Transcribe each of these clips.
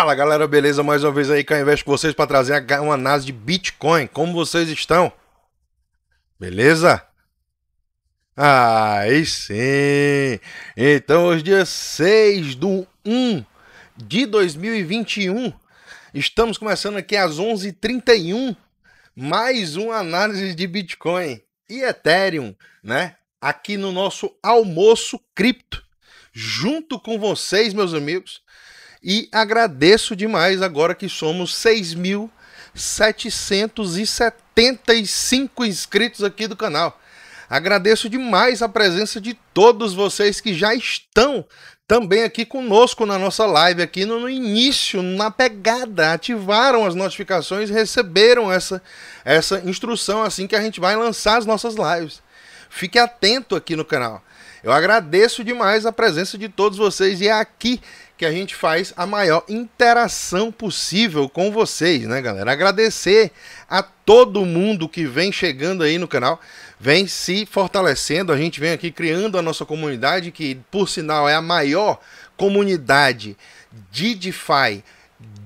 Fala galera, beleza? Mais uma vez aí que eu investo com vocês para trazer uma análise de Bitcoin. Como vocês estão? Beleza? Aí sim! Então, hoje, é dia 6 do 1 de 2021, estamos começando aqui às 11h31 mais uma análise de Bitcoin e Ethereum, né? Aqui no nosso almoço cripto, junto com vocês, meus amigos e agradeço demais agora que somos 6.775 inscritos aqui do canal. Agradeço demais a presença de todos vocês que já estão também aqui conosco na nossa live, aqui no, no, início, na pegada, ativaram as notificações, receberam essa, essa instrução assim que a gente vai lançar as nossas lives. Fique atento aqui no canal. Eu agradeço demais a presença de todos vocês e é aqui que a gente faz a maior interação possível com vocês, né, galera? Agradecer a todo mundo que vem chegando aí no canal, vem se fortalecendo, a gente vem aqui criando a nossa comunidade, que por sinal é a maior comunidade de DeFi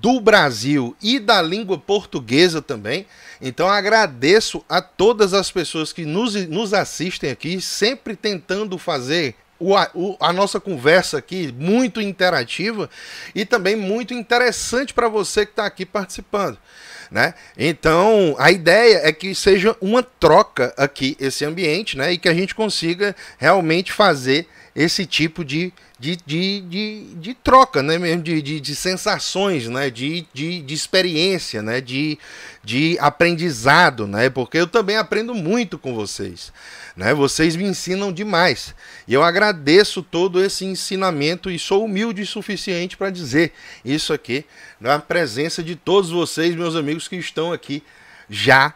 do Brasil e da língua portuguesa também. Então agradeço a todas as pessoas que nos, nos assistem aqui, sempre tentando fazer o, o, a nossa conversa aqui, muito interativa e também muito interessante para você que está aqui participando. Né? Então, a ideia é que seja uma troca aqui esse ambiente, né? E que a gente consiga realmente fazer esse tipo de, de, de, de, de troca, né? mesmo de, de, de, sensações, né? de, de, de experiência, né? de, de aprendizado, né? porque eu também aprendo muito com vocês. Né? Vocês me ensinam demais. E eu agradeço todo esse ensinamento e sou humilde o suficiente para dizer isso aqui, na presença de todos vocês, meus amigos que estão aqui já.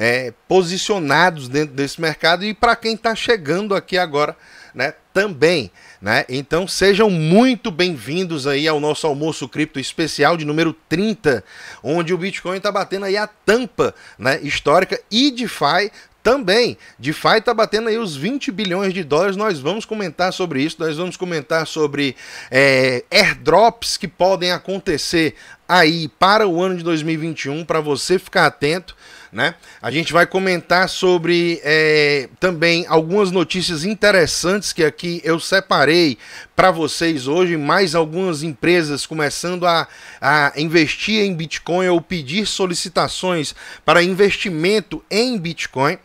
É, posicionados dentro desse mercado e para quem está chegando aqui agora né, também, né? Então sejam muito bem-vindos aí ao nosso almoço cripto especial de número 30, onde o Bitcoin está batendo aí a tampa, né, histórica e DeFi também, DeFi está batendo aí os 20 bilhões de dólares. Nós vamos comentar sobre isso. Nós vamos comentar sobre é, airdrops que podem acontecer aí para o ano de 2021, para você ficar atento né? A gente vai comentar sobre é, também algumas notícias interessantes que aqui eu separei para vocês hoje, mais algumas empresas começando a, a investir em Bitcoin ou pedir solicitações para investimento em Bitcoin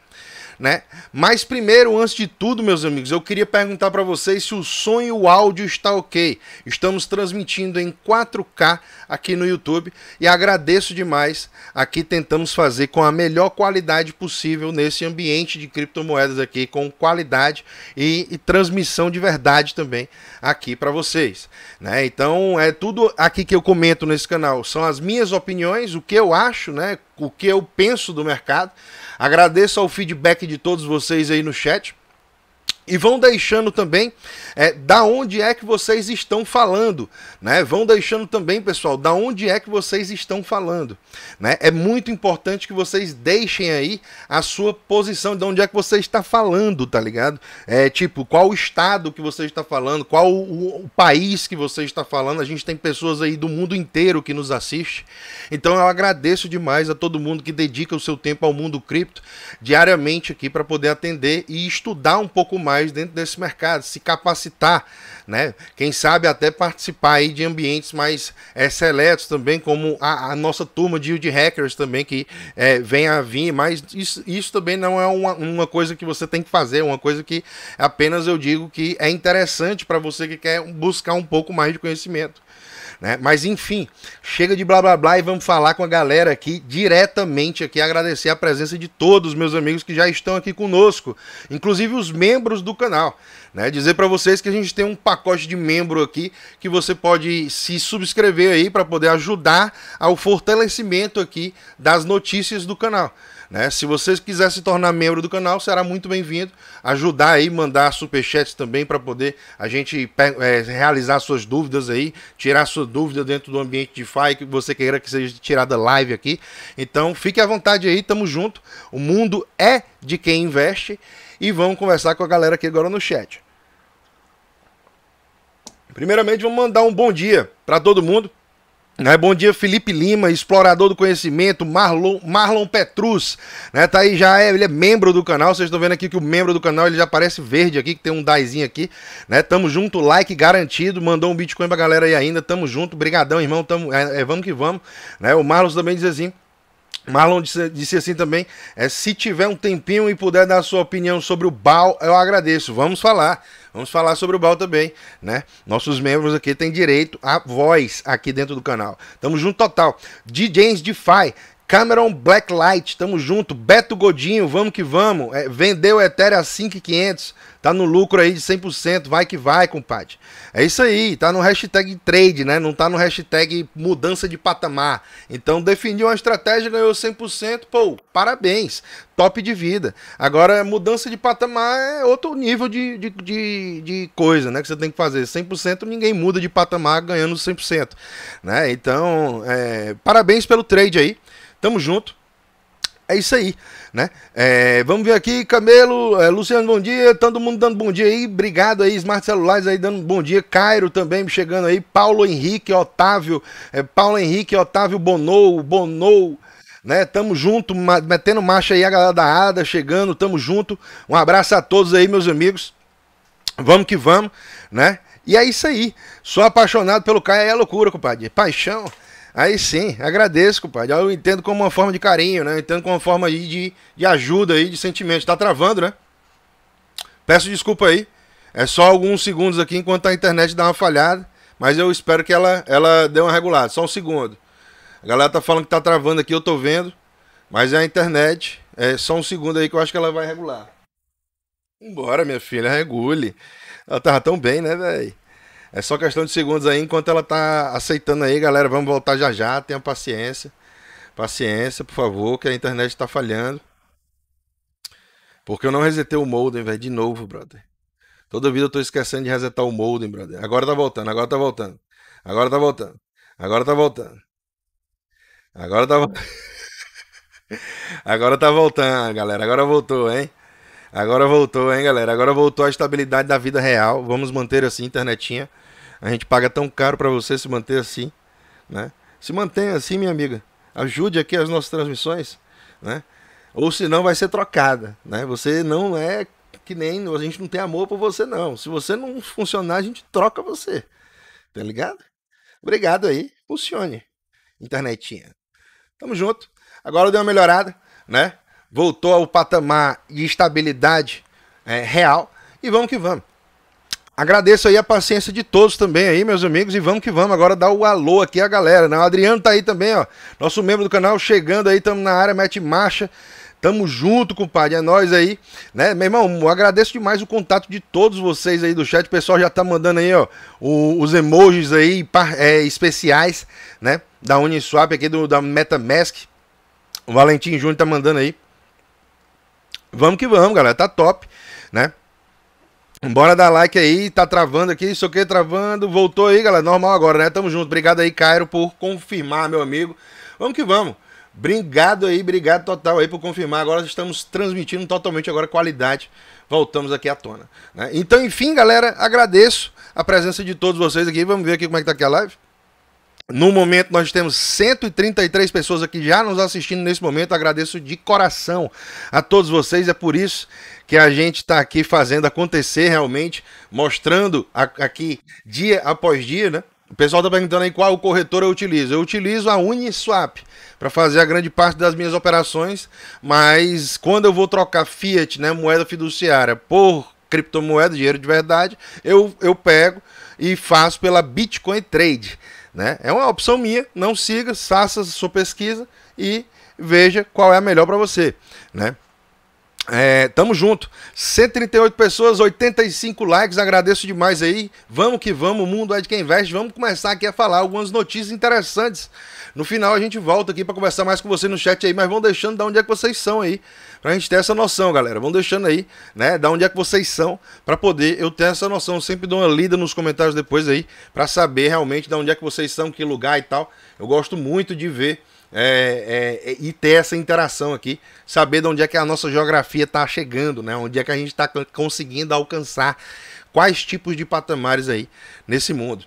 né? Mas primeiro, antes de tudo, meus amigos, eu queria perguntar para vocês se o som e o áudio está ok. Estamos transmitindo em 4K aqui no YouTube e agradeço demais. Aqui tentamos fazer com a melhor qualidade possível nesse ambiente de criptomoedas aqui, com qualidade e, e transmissão de verdade também aqui para vocês, né? Então é tudo aqui que eu comento nesse canal são as minhas opiniões, o que eu acho, né? O que eu penso do mercado. Agradeço ao feedback de todos vocês aí no chat e vão deixando também é, da onde é que vocês estão falando, né? Vão deixando também, pessoal, da onde é que vocês estão falando, né? É muito importante que vocês deixem aí a sua posição, de onde é que você está falando, tá ligado? É tipo qual o estado que você está falando, qual o, o país que você está falando. A gente tem pessoas aí do mundo inteiro que nos assiste, então eu agradeço demais a todo mundo que dedica o seu tempo ao mundo cripto diariamente aqui para poder atender e estudar um pouco mais mais dentro desse mercado, se capacitar, né? Quem sabe até participar aí de ambientes mais é, seletos também, como a, a nossa turma de, de hackers também que é, vem a vir, mas isso, isso também não é uma, uma coisa que você tem que fazer, é uma coisa que apenas eu digo que é interessante para você que quer buscar um pouco mais de conhecimento. Né? Mas enfim, chega de blá blá blá e vamos falar com a galera aqui diretamente aqui, agradecer a presença de todos meus amigos que já estão aqui conosco, inclusive os membros do canal. Né? Dizer para vocês que a gente tem um pacote de membro aqui que você pode se subscrever aí para poder ajudar ao fortalecimento aqui das notícias do canal. Né? Se você quiser se tornar membro do canal, será muito bem-vindo. Ajudar aí, mandar superchats também para poder a gente é, realizar suas dúvidas aí, tirar sua dúvida dentro do ambiente de FI que você queira que seja tirada live aqui. Então fique à vontade aí, tamo junto. O mundo é de quem investe e vamos conversar com a galera aqui agora no chat. Primeiramente, vamos mandar um bom dia para todo mundo. Né, bom dia, Felipe Lima, explorador do conhecimento, Marlon, Marlon Petrus, né? Tá aí já, é, ele é membro do canal. Vocês estão vendo aqui que o membro do canal ele já aparece verde aqui, que tem um daizinho aqui, né? Tamo junto, like garantido. Mandou um Bitcoin pra galera aí ainda. Tamo junto, brigadão, irmão. Tamo, é, é, vamos que vamos, né? O Marlos também diz assim. Marlon disse, disse, assim também: é, se tiver um tempinho e puder dar a sua opinião sobre o BAL, eu agradeço. Vamos falar. Vamos falar sobre o BAL também, né? Nossos membros aqui têm direito à voz aqui dentro do canal. Tamo junto total. DJs DeFi Cameron Blacklight, tamo junto. Beto Godinho, vamos que vamos. É, vendeu Ethereum a 5,500. Tá no lucro aí de 100%. Vai que vai, compadre. É isso aí. Tá no hashtag trade, né? Não tá no hashtag mudança de patamar. Então definiu uma estratégia, ganhou 100%. Pô, parabéns. Top de vida. Agora, mudança de patamar é outro nível de, de, de, de coisa, né? Que você tem que fazer. 100% ninguém muda de patamar ganhando 100%. Né? Então, é, parabéns pelo trade aí. Tamo junto. É isso aí, né? É, vamos ver aqui, Camelo, é, Luciano, bom dia. Todo mundo dando bom dia aí. Obrigado aí, Smart Celulares aí dando bom dia. Cairo também chegando aí. Paulo Henrique, Otávio. É, Paulo Henrique, Otávio Bonou, Bonou. Né? Tamo junto, metendo marcha aí a galera da ADA chegando, tamo junto. Um abraço a todos aí, meus amigos. Vamos que vamos, né? E é isso aí. Sou apaixonado pelo Caio, é loucura, compadre. Paixão. Aí sim, agradeço, compadre. Eu entendo como uma forma de carinho, né? Eu entendo como uma forma aí de, de ajuda aí, de sentimento. Tá travando, né? Peço desculpa aí. É só alguns segundos aqui enquanto a internet dá uma falhada, mas eu espero que ela, ela dê uma regulada. Só um segundo. A galera tá falando que tá travando aqui, eu tô vendo. Mas é a internet. É só um segundo aí que eu acho que ela vai regular. Embora, minha filha, regule. Ela tava tão bem, né, velho? É só questão de segundos aí, enquanto ela tá aceitando aí, galera, vamos voltar já já, tenha paciência. Paciência, por favor, que a internet tá falhando. Porque eu não resetei o modem, velho, de novo, brother. Toda vida eu tô esquecendo de resetar o modem, brother. Agora tá voltando, agora tá voltando. Agora tá voltando. Agora tá voltando. Agora tá voltando. Agora tá voltando, galera. Agora voltou, hein? Agora voltou, hein, galera? Agora voltou a estabilidade da vida real. Vamos manter assim, internetinha. A gente paga tão caro para você se manter assim, né? Se mantenha assim, minha amiga. Ajude aqui as nossas transmissões, né? Ou senão vai ser trocada, né? Você não é que nem a gente não tem amor por você não. Se você não funcionar, a gente troca você. Tá ligado? Obrigado aí. Funcione. Internetinha. Tamo junto. Agora deu uma melhorada, né? Voltou ao patamar de estabilidade é, real. E vamos que vamos. Agradeço aí a paciência de todos também aí, meus amigos, e vamos que vamos agora dar o alô aqui à galera, né? O Adriano tá aí também, ó, nosso membro do canal chegando aí, estamos na área, mete marcha, tamo junto, compadre, é nós aí, né? Meu irmão, agradeço demais o contato de todos vocês aí do chat, o pessoal já tá mandando aí, ó, os emojis aí é, especiais, né? Da Uniswap aqui, do, da MetaMask, o Valentim Júnior tá mandando aí. Vamos que vamos, galera, tá top, né? Bora dar like aí, tá travando aqui, isso aqui travando, voltou aí, galera, normal agora, né? Tamo junto, obrigado aí, Cairo, por confirmar, meu amigo. Vamos que vamos. Obrigado aí, obrigado total aí por confirmar. Agora estamos transmitindo totalmente agora qualidade. Voltamos aqui à tona. Né? Então, enfim, galera, agradeço a presença de todos vocês aqui. Vamos ver aqui como é que tá aqui a live. No momento, nós temos 133 pessoas aqui já nos assistindo nesse momento. Agradeço de coração a todos vocês. É por isso que a gente está aqui fazendo acontecer realmente, mostrando aqui dia após dia, né? O pessoal está perguntando aí qual corretor eu utilizo. Eu utilizo a Uniswap para fazer a grande parte das minhas operações, mas quando eu vou trocar fiat, né, moeda fiduciária, por criptomoeda, dinheiro de verdade, eu, eu pego e faço pela Bitcoin Trade. Né? É uma opção minha, não siga, faça sua pesquisa e veja qual é a melhor para você. Né? É, tamo junto. 138 pessoas, 85 likes, agradeço demais aí. Vamos que vamos, o mundo é de quem investe. Vamos começar aqui a falar algumas notícias interessantes. No final a gente volta aqui para conversar mais com você no chat aí, mas vão deixando da de onde é que vocês são aí, pra gente ter essa noção, galera. Vão deixando aí, né, da onde é que vocês são, para poder eu ter essa noção. Eu sempre dou uma lida nos comentários depois aí, para saber realmente da onde é que vocês são, que lugar e tal. Eu gosto muito de ver é, é, é, e ter essa interação aqui, saber de onde é que a nossa geografia está chegando, né? onde é que a gente está conseguindo alcançar, quais tipos de patamares aí nesse mundo.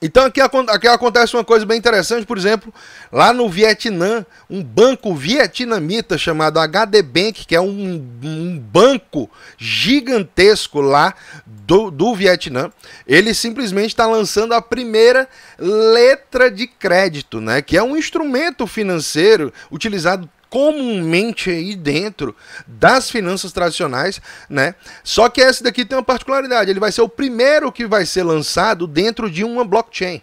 Então aqui, aqui, acontece uma coisa bem interessante, por exemplo, lá no Vietnã, um banco vietnamita chamado HD Bank, que é um, um banco gigantesco lá do, do Vietnã, ele simplesmente está lançando a primeira letra de crédito, né? Que é um instrumento financeiro utilizado comumente aí dentro das finanças tradicionais, né? Só que esse daqui tem uma particularidade, ele vai ser o primeiro que vai ser lançado dentro de uma blockchain.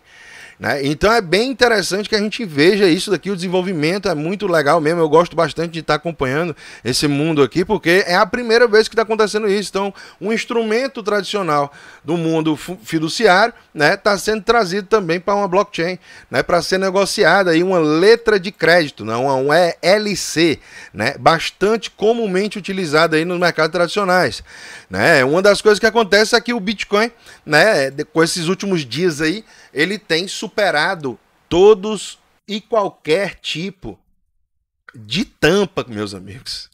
Né? Então é bem interessante que a gente veja isso daqui. O desenvolvimento é muito legal mesmo. Eu gosto bastante de estar acompanhando esse mundo aqui, porque é a primeira vez que está acontecendo isso. Então, um instrumento tradicional do mundo fiduciário está né, tá sendo trazido também para uma blockchain, né, para ser negociada aí uma letra de crédito, não, né, uma ELC, né, bastante comumente utilizada aí nos mercados tradicionais. Né? Uma das coisas que acontece é que o Bitcoin, né, com esses últimos dias aí, ele tem superado todos e qualquer tipo de tampa, meus amigos.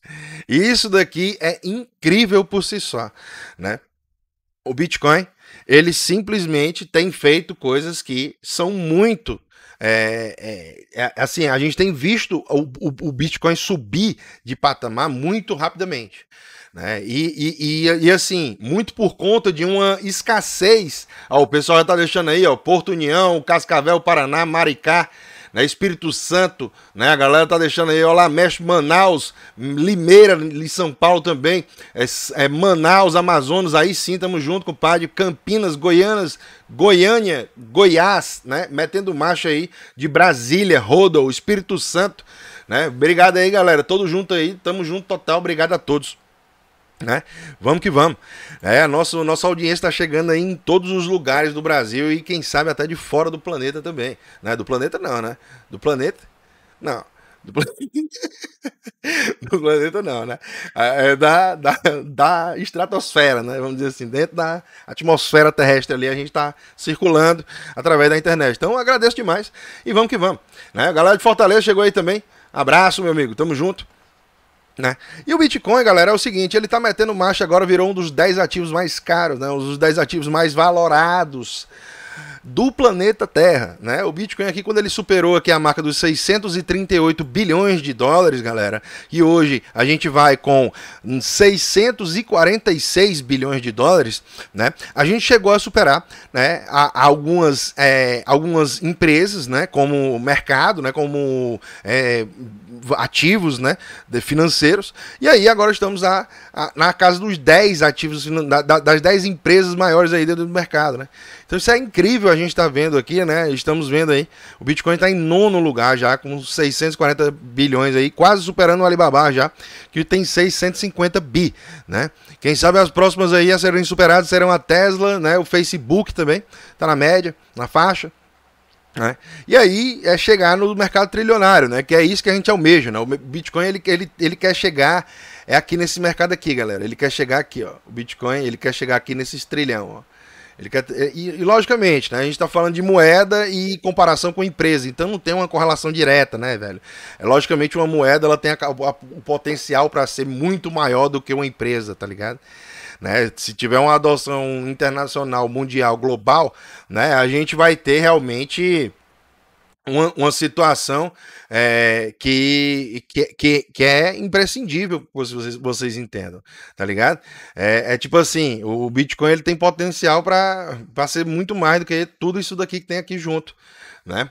Isso daqui é incrível por si só, né? O Bitcoin, ele simplesmente tem feito coisas que são muito é, é, é assim, a gente tem visto o, o, o Bitcoin subir de patamar muito rapidamente. Né? E, e, e, e, assim, muito por conta de uma escassez. Ó, o pessoal já está deixando aí, ó, Porto União, Cascavel, Paraná, Maricá, né? Espírito Santo, né? A galera tá deixando aí, ó lá, Manaus, Limeira, São Paulo também, é, é Manaus, Amazonas, aí sim, o junto, compadre, Campinas, Goianas, Goiânia, Goiás, né? Metendo marcha aí de Brasília, Rodo, Espírito Santo, né? Obrigado aí, galera, todo junto aí, tamo junto total, obrigado a todos. Né? Vamos que vamos. É, nosso, nossa audiência está chegando aí em todos os lugares do Brasil e quem sabe até de fora do planeta também. Né? Do planeta não, né? Do planeta? Não. Do, do planeta não, né? É, é da, da, da estratosfera, né? Vamos dizer assim, dentro da atmosfera terrestre ali, a gente está circulando através da internet. Então agradeço demais e vamos que vamos. Né? A galera de Fortaleza chegou aí também. Abraço, meu amigo. Tamo junto. Né? E o Bitcoin, galera, é o seguinte, ele está metendo marcha agora, virou um dos 10 ativos mais caros, né? Um dos 10 ativos mais valorados do planeta Terra, né? O Bitcoin aqui quando ele superou aqui a marca dos 638 bilhões de dólares, galera, e hoje a gente vai com 646 bilhões de dólares, né? A gente chegou a superar, né? A, a algumas, é, algumas empresas, né? Como mercado, né? Como é, ativos, né? De Financeiros. E aí agora estamos a, a na casa dos 10 ativos da, das 10 empresas maiores aí dentro do mercado, né? Então isso é incrível, a gente está vendo aqui, né? Estamos vendo aí. O Bitcoin está em nono lugar já, com 640 bilhões aí, quase superando o Alibaba já, que tem 650 bi, né? Quem sabe as próximas aí a serem superadas serão a Tesla, né? O Facebook também, está na média, na faixa. Né? E aí é chegar no mercado trilionário, né? Que é isso que a gente almeja, né? O Bitcoin ele, ele, ele quer chegar é aqui nesse mercado aqui, galera. Ele quer chegar aqui, ó. O Bitcoin ele quer chegar aqui nesses trilhão, ó. Ele quer, e, e logicamente, né, a gente está falando de moeda e comparação com empresa, então não tem uma correlação direta, né, velho? É, logicamente, uma moeda ela tem a, a, o potencial para ser muito maior do que uma empresa, tá ligado? Né? Se tiver uma adoção internacional, mundial, global, né, a gente vai ter realmente uma, uma situação é, que, que, que é imprescindível que vocês, vocês entendam, tá ligado? É, é, tipo assim, o Bitcoin ele tem potencial para ser muito mais do que tudo isso daqui que tem aqui junto, né?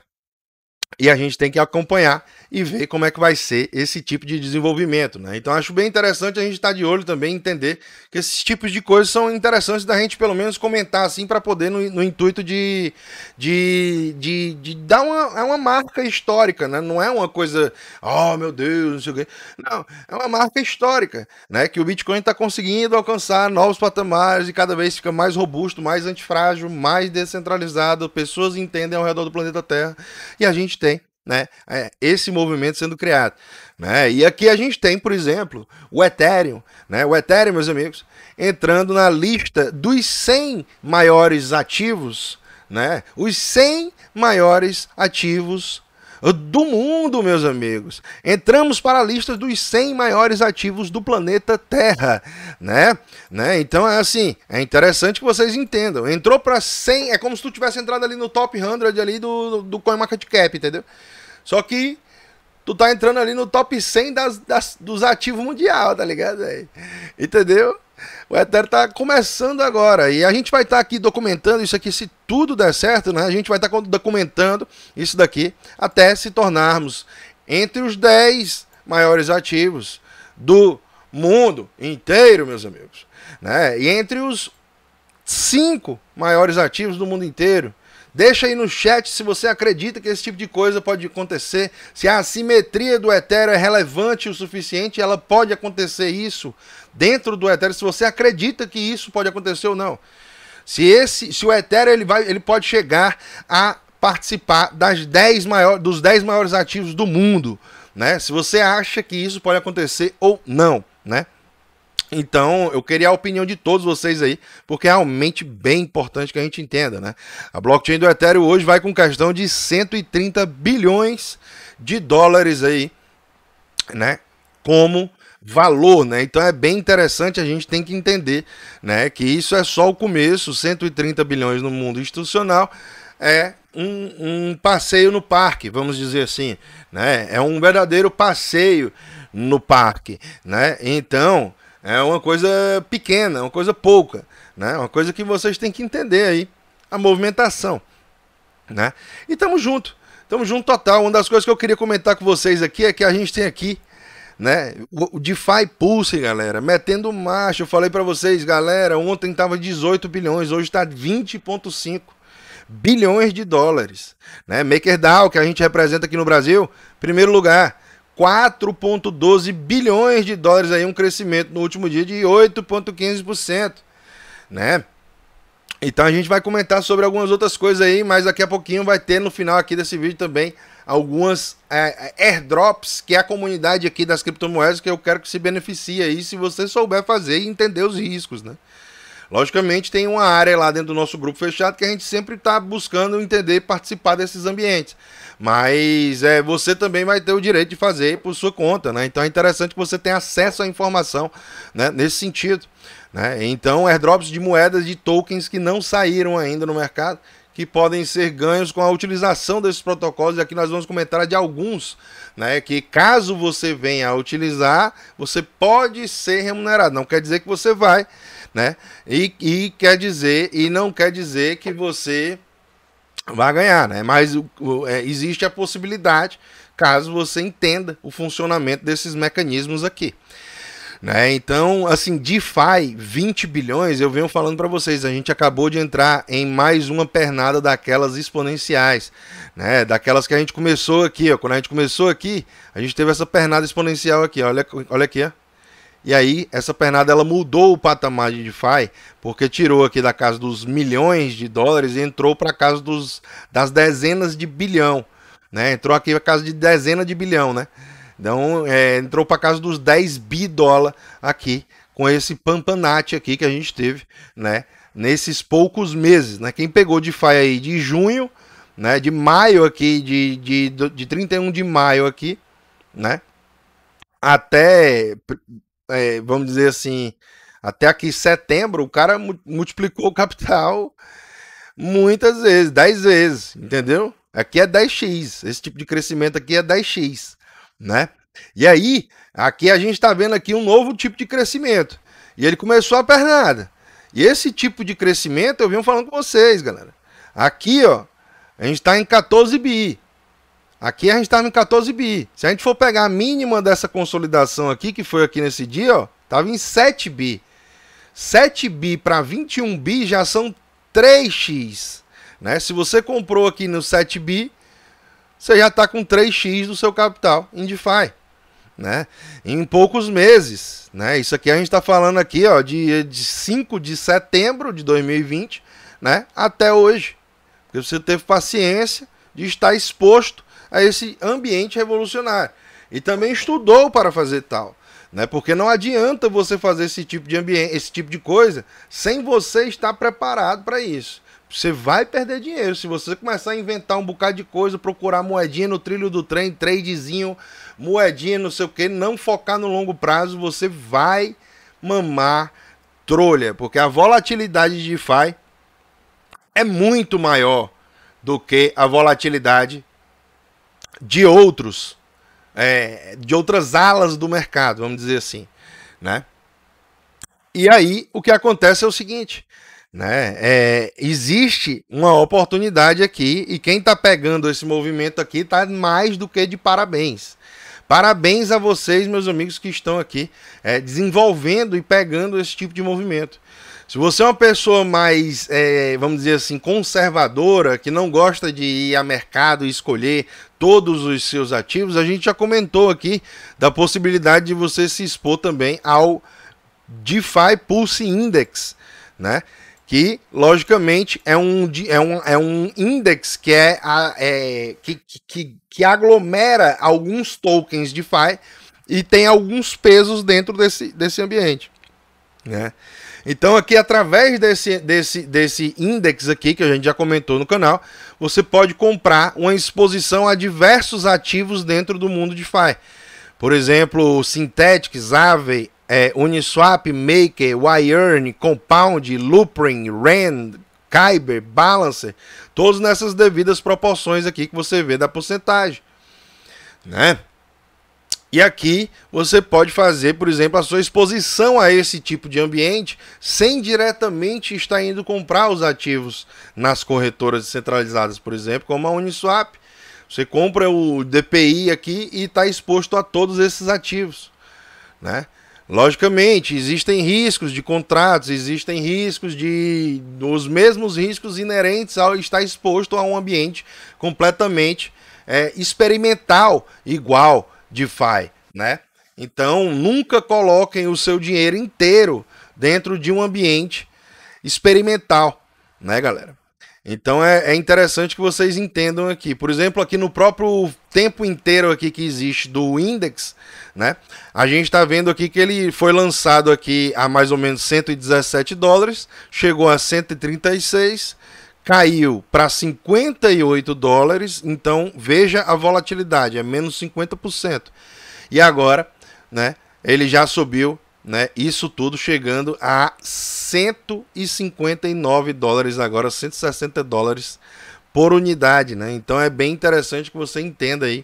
E a gente tem que acompanhar e ver como é que vai ser esse tipo de desenvolvimento. Né? Então acho bem interessante a gente estar tá de olho também entender que esses tipos de coisas são interessantes da gente pelo menos comentar assim para poder no, no, intuito de, de, de, de dar uma, é uma marca histórica, né? não é uma coisa, oh meu Deus, não sei o quê. Não, é uma marca histórica, né? Que o Bitcoin está conseguindo alcançar novos patamares e cada vez fica mais robusto, mais antifrágil, mais descentralizado, pessoas entendem ao redor do planeta Terra e a gente tem né? É, esse movimento sendo criado, né? E aqui a gente tem, por exemplo, o Ethereum, né? O Ethereum, meus amigos, entrando na lista dos 100 maiores ativos, né? Os 100 maiores ativos do mundo, meus amigos. Entramos para a lista dos 100 maiores ativos do planeta Terra, né? né? Então é assim, é interessante que vocês entendam. Entrou para 100, é como se tu tivesse entrado ali no top 100 ali do do CoinMarketCap, entendeu? Só que tu tá entrando ali no top 100 das, das dos ativos mundial, tá ligado aí? Entendeu? o Ether está começando agora e a gente vai estar tá aqui documentando isso aqui, se tudo der certo, né? A gente vai estar tá documentando isso daqui até se tornarmos entre os 10 maiores ativos do mundo inteiro, meus amigos, né? E entre os cinco maiores ativos do mundo inteiro, Deixa aí no chat se você acredita que esse tipo de coisa pode acontecer, se a assimetria do Ethereum é relevante o suficiente, ela pode acontecer isso dentro do Ethereum, se você acredita que isso pode acontecer ou não. Se esse, se o Ethereum ele vai, ele pode chegar a participar das 10 maior, dos 10 maiores ativos do mundo, né? Se você acha que isso pode acontecer ou não, né? Então, eu queria a opinião de todos vocês aí, porque é realmente bem importante que a gente entenda, né? A blockchain do Ethereum hoje vai com questão de 130 bilhões de dólares aí, né? Como valor, né? Então é bem interessante, a gente tem que entender, né, que isso é só o começo, 130 bilhões no mundo institucional é um, um passeio no parque, vamos dizer assim, né? É um verdadeiro passeio no parque, né? Então, é uma coisa pequena, é uma coisa pouca, né? É uma coisa que vocês têm que entender aí, a movimentação, né? E tamo junto, tamo junto total. Uma das coisas que eu queria comentar com vocês aqui é que a gente tem aqui, né? O DeFi Pulse, galera, metendo marcha. Eu falei para vocês, galera, ontem tava 18 bilhões, hoje tá 20.5 bilhões de dólares, né? MakerDAO, que a gente representa aqui no Brasil, primeiro lugar, 4,12 bilhões de dólares, aí um crescimento no último dia de 8,15%, né? Então a gente vai comentar sobre algumas outras coisas aí, mas daqui a pouquinho vai ter no final aqui desse vídeo também algumas é, é, airdrops, que é a comunidade aqui das criptomoedas que eu quero que se beneficie aí se você souber fazer e entender os riscos, né? Logicamente tem uma área lá dentro do nosso grupo fechado que a gente sempre está buscando entender e participar desses ambientes. Mas é, você também vai ter o direito de fazer por sua conta, né? Então é interessante que você tenha acesso à informação né? nesse sentido. Né? Então, airdrops de moedas de tokens que não saíram ainda no mercado, que podem ser ganhos com a utilização desses protocolos. E aqui nós vamos comentar de alguns, né? Que caso você venha a utilizar, você pode ser remunerado. Não quer dizer que você vai, né? E, e quer dizer, e não quer dizer que você vai ganhar, né? Mas o, o, é, existe a possibilidade, caso você entenda o funcionamento desses mecanismos aqui. Né? Então, assim, DeFi 20 bilhões, eu venho falando para vocês, a gente acabou de entrar em mais uma pernada daquelas exponenciais, né? Daquelas que a gente começou aqui, ó. Quando a gente começou aqui, a gente teve essa pernada exponencial aqui, ó. olha, olha aqui, ó. E aí, essa pernada ela mudou o patamar de DeFi, porque tirou aqui da casa dos milhões de dólares e entrou para a casa dos, das dezenas de bilhão. Né? Entrou aqui a casa de dezena de bilhão, né? Então, é, entrou para a casa dos 10 bi dólar aqui, com esse pampanate aqui que a gente teve, né? Nesses poucos meses, né? Quem pegou DeFi aí de junho, né? De maio aqui, de, de, de 31 de maio aqui, né? Até é, vamos dizer assim, até aqui setembro, o cara multiplicou o capital muitas vezes, 10 vezes, entendeu? Aqui é 10x, esse tipo de crescimento aqui é 10x, né? E aí, aqui a gente está vendo aqui um novo tipo de crescimento. E ele começou a pernada. E esse tipo de crescimento eu venho falando com vocês, galera. Aqui, ó, a gente está em 14 bi. Aqui a gente está no 14 bi. Se a gente for pegar a mínima dessa consolidação aqui, que foi aqui nesse dia, ó, tava em 7 bi. 7 bi para 21 bi já são 3x, né? Se você comprou aqui no 7 bi, você já está com 3x do seu capital em DeFi, né? Em poucos meses, né? Isso aqui a gente está falando aqui, ó, de, de 5 de setembro de 2020, né? Até hoje. Porque você teve paciência de estar exposto a esse ambiente revolucionário. E também estudou para fazer tal. Né? Porque não adianta você fazer esse tipo de ambiente, esse tipo de coisa, sem você estar preparado para isso. Você vai perder dinheiro. Se você começar a inventar um bocado de coisa, procurar moedinha no trilho do trem, tradezinho, moedinha, não sei o que, não focar no longo prazo, você vai mamar trolha, porque a volatilidade de DeFi é muito maior do que a volatilidade de outros, é, de outras alas do mercado, vamos dizer assim, né? E aí o que acontece é o seguinte, né? É, existe uma oportunidade aqui e quem está pegando esse movimento aqui está mais do que de parabéns. Parabéns a vocês, meus amigos, que estão aqui é, desenvolvendo e pegando esse tipo de movimento. Se você é uma pessoa mais, é, vamos dizer assim, conservadora, que não gosta de ir a mercado e escolher todos os seus ativos, a gente já comentou aqui da possibilidade de você se expor também ao DeFi Pulse Index, né? Que logicamente é um, é um, é um index que, é, é que, que, que aglomera alguns tokens DeFi e tem alguns pesos dentro desse, desse ambiente, né? Então aqui através desse, desse, desse index aqui, que a gente já comentou no canal, você pode comprar uma exposição a diversos ativos dentro do mundo de DeFi. Por exemplo, Synthetix, Aave, é, Uniswap, Maker, Wyearn, Compound, Loopring, Rand, Kyber, Balancer, todos nessas devidas proporções aqui que você vê da porcentagem. Né? E aqui você pode fazer, por exemplo, a sua exposição a esse tipo de ambiente sem diretamente estar indo comprar os ativos nas corretoras descentralizadas, por exemplo, como a Uniswap. Você compra o DPI aqui e está exposto a todos esses ativos. Né? Logicamente, existem riscos de contratos, existem riscos de. os mesmos riscos inerentes ao estar exposto a um ambiente completamente é, experimental, igual DeFi, né? Então, nunca coloquem o seu dinheiro inteiro dentro de um ambiente experimental, né, galera? Então é, é, interessante que vocês entendam aqui. Por exemplo, aqui no próprio tempo inteiro aqui que existe do index, né? A gente está vendo aqui que ele foi lançado aqui a mais ou menos 117 dólares, chegou a 136 caiu para 58 dólares, então veja a volatilidade, é menos 50%. E agora, né, ele já subiu, né, isso tudo chegando a 159 dólares agora, 160 dólares por unidade, né? Então é bem interessante que você entenda aí.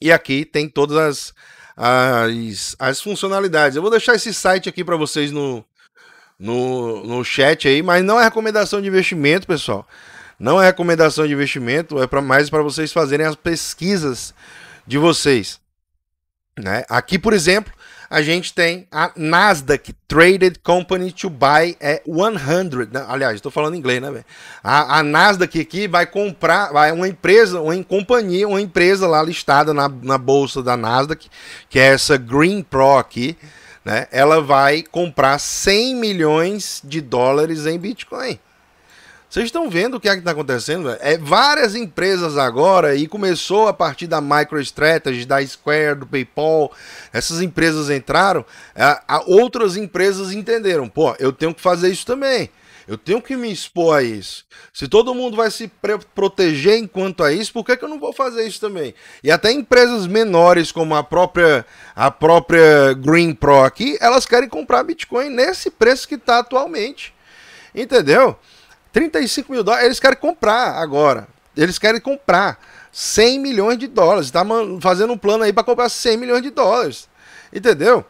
E aqui tem todas as as, as funcionalidades. Eu vou deixar esse site aqui para vocês no no, no chat aí, mas não é recomendação de investimento, pessoal. Não é recomendação de investimento, é para mais para vocês fazerem as pesquisas de vocês. Né? Aqui, por exemplo, a gente tem a Nasdaq Traded Company to Buy é 100. Né? Aliás, estou falando inglês, né? A, a Nasdaq aqui vai comprar, vai uma empresa, uma companhia, uma empresa lá listada na, na bolsa da Nasdaq, que é essa Green Pro aqui né, ela vai comprar 100 milhões de dólares em Bitcoin. Vocês estão vendo o que é está acontecendo? É, várias empresas agora, e começou a partir da MicroStrategy, da Square, do PayPal, essas empresas entraram, a, a outras empresas entenderam, pô, eu tenho que fazer isso também. Eu tenho que me expor a isso. Se todo mundo vai se proteger enquanto a isso, por que, que eu não vou fazer isso também? E até empresas menores, como a própria, a própria Green Pro aqui, elas querem comprar Bitcoin nesse preço que está atualmente. Entendeu? 35 mil dólares, eles querem comprar agora. Eles querem comprar 100 milhões de dólares. Está fazendo um plano aí para comprar 100 milhões de dólares. Entendeu?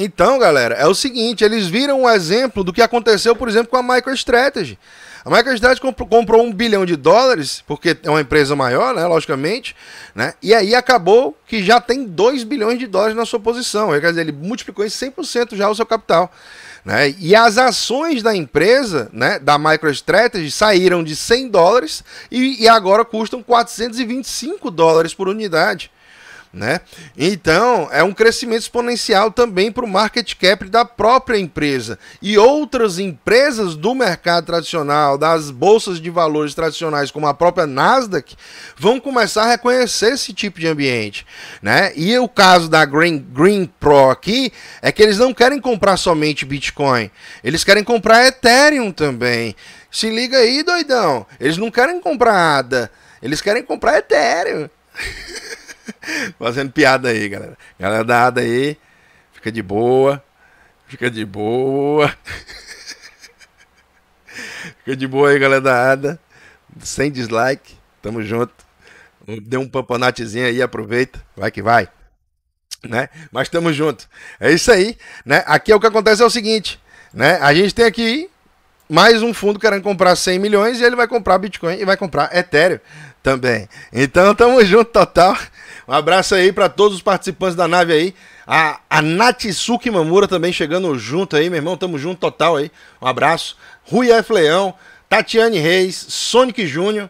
Então, galera, é o seguinte, eles viram um exemplo do que aconteceu, por exemplo, com a MicroStrategy. A MicroStrategy comprou um bilhão de dólares, porque é uma empresa maior, né, logicamente, né, e aí acabou que já tem 2 bilhões de dólares na sua posição. Quer dizer, ele multiplicou em 100% já o seu capital. Né? E as ações da empresa, né, da MicroStrategy, saíram de 100 dólares e, e agora custam 425 dólares por unidade. Né? Então, é um crescimento exponencial também para o market cap da própria empresa. E outras empresas do mercado tradicional, das bolsas de valores tradicionais, como a própria Nasdaq, vão começar a reconhecer esse tipo de ambiente. Né? E o caso da Green, Green Pro aqui é que eles não querem comprar somente Bitcoin, eles querem comprar Ethereum também. Se liga aí, doidão. Eles não querem comprar ADA, eles querem comprar Ethereum. Fazendo piada aí, galera. Galera da ADA aí, fica de boa. Fica de boa. fica de boa aí, galera da ADA. Sem dislike. Tamo junto. Dê um pamponatezinho aí, aproveita. Vai que vai. Né? Mas tamo junto. É isso aí, né? Aqui é o que acontece é o seguinte, né? A gente tem aqui mais um fundo querendo comprar 100 milhões e ele vai comprar Bitcoin e vai comprar Ethereum também. Então tamo junto total. Um abraço aí para todos os participantes da nave aí. A, a Natsuki Mamura também chegando junto aí, meu irmão. Tamo junto total aí. Um abraço. Rui F. Leão, Tatiane Reis, Sonic Júnior.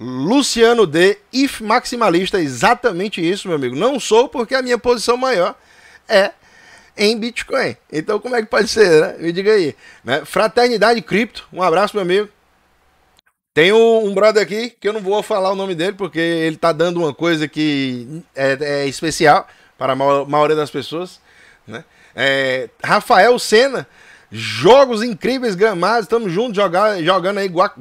Luciano D, if maximalista, exatamente isso, meu amigo. Não sou porque a minha posição maior é em Bitcoin. Então, como é que pode ser, né? Me diga aí. Né? Fraternidade Cripto, um abraço, meu amigo. Tem um, um, brother aqui que eu não vou falar o nome dele, porque ele tá dando uma coisa que é, é especial para a maioria das pessoas. Né? É, Rafael Senna, jogos incríveis, gramados, estamos juntos jogar, jogando aí Gua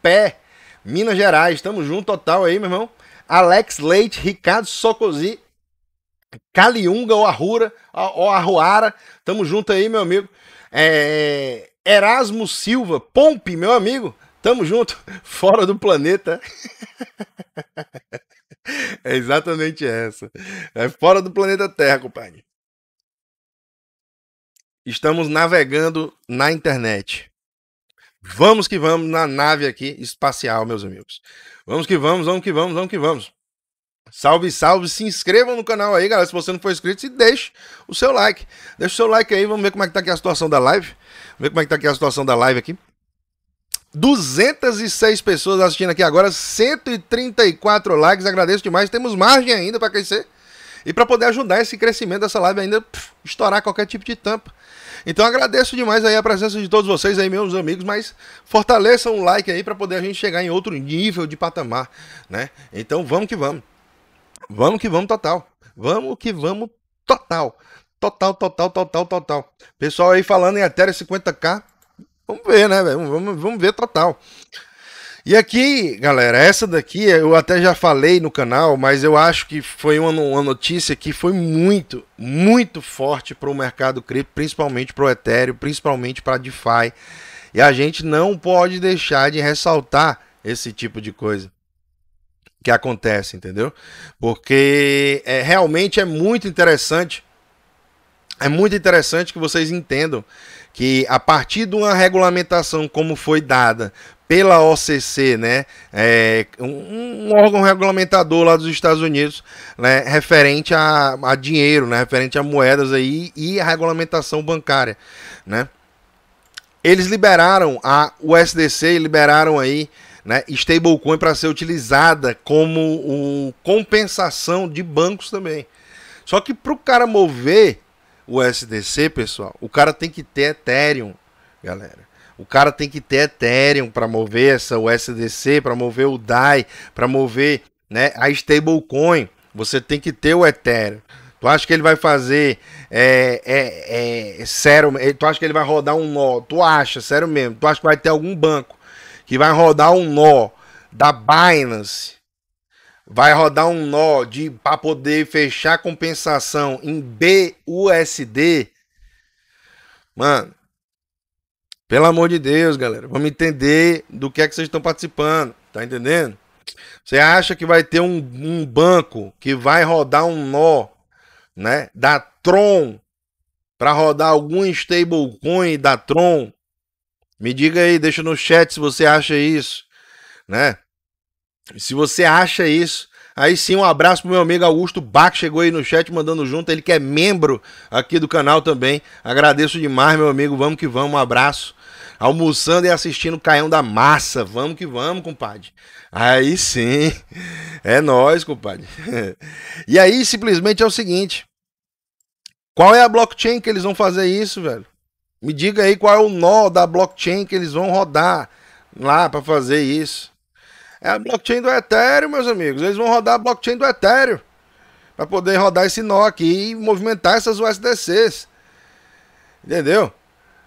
pé, Minas Gerais, estamos juntos total aí, meu irmão. Alex Leite, Ricardo Socosi, Caliunga ou Arrura, ou Arruara, tamo junto aí, meu amigo. É, Erasmo Silva, Pompe, meu amigo. Tamo junto, fora do planeta. é exatamente essa. É fora do planeta Terra, compadre. Estamos navegando na internet. Vamos que vamos na nave aqui espacial, meus amigos. Vamos que vamos, vamos que vamos, vamos que vamos. Salve, salve, se inscrevam no canal aí, galera. Se você não for inscrito, deixe o seu like. Deixa o seu like aí, vamos ver como é que tá aqui a situação da live. Vamos ver como é que tá aqui a situação da live aqui. 206 pessoas assistindo aqui agora, 134 likes, agradeço demais. Temos margem ainda para crescer e para poder ajudar esse crescimento dessa live ainda pff, estourar qualquer tipo de tampa. Então agradeço demais aí a presença de todos vocês aí, meus amigos, mas fortaleçam o like aí para poder a gente chegar em outro nível de patamar, né? Então vamos que vamos. Vamos que vamos total. Vamos que vamos total. Total, total, total, total. Pessoal aí falando em até 50k, Vamos ver, né, velho? Vamos, vamos ver total. E aqui, galera, essa daqui eu até já falei no canal, mas eu acho que foi uma, uma notícia que foi muito, muito forte para o mercado cripto, principalmente para o Ethereum, principalmente para DeFi. E a gente não pode deixar de ressaltar esse tipo de coisa que acontece, entendeu? Porque é, realmente é muito interessante. É muito interessante que vocês entendam que a partir de uma regulamentação como foi dada pela OCC, né, é, um, um, órgão regulamentador lá dos Estados Unidos, né, referente a, a dinheiro, né, referente a moedas aí e a regulamentação bancária, né. Eles liberaram a USDC, liberaram aí né, stablecoin para ser utilizada como um compensação de bancos também. Só que para o cara mover o SDC, pessoal, o cara tem que ter Ethereum, galera. O cara tem que ter Ethereum para mover essa USDC, para mover o DAI, para mover né, a stablecoin. Você tem que ter o Ethereum. Tu acha que ele vai fazer é, é, é, sério? É, tu acha que ele vai rodar um nó? Tu acha, sério mesmo? Tu acha que vai ter algum banco que vai rodar um nó da Binance vai rodar um nó de para poder fechar a compensação em BUSD. Mano, pelo amor de Deus, galera, vamos entender do que é que vocês estão participando, tá entendendo? Você acha que vai ter um, um banco que vai rodar um nó, né, da Tron para rodar algum stablecoin da Tron? Me diga aí, deixa no chat se você acha isso, né? Se você acha isso, aí sim um abraço pro meu amigo Augusto Bach, chegou aí no chat mandando junto, ele que é membro aqui do canal também. Agradeço demais, meu amigo. Vamos que vamos, um abraço. Almoçando e assistindo o Caião da Massa. Vamos que vamos, compadre. Aí sim. É nós, compadre. E aí simplesmente é o seguinte, qual é a blockchain que eles vão fazer isso, velho? Me diga aí qual é o nó da blockchain que eles vão rodar lá para fazer isso. É a blockchain do Ethereum, meus amigos. Eles vão rodar a blockchain do Ethereum para poder rodar esse nó aqui e movimentar essas USDCs. Entendeu?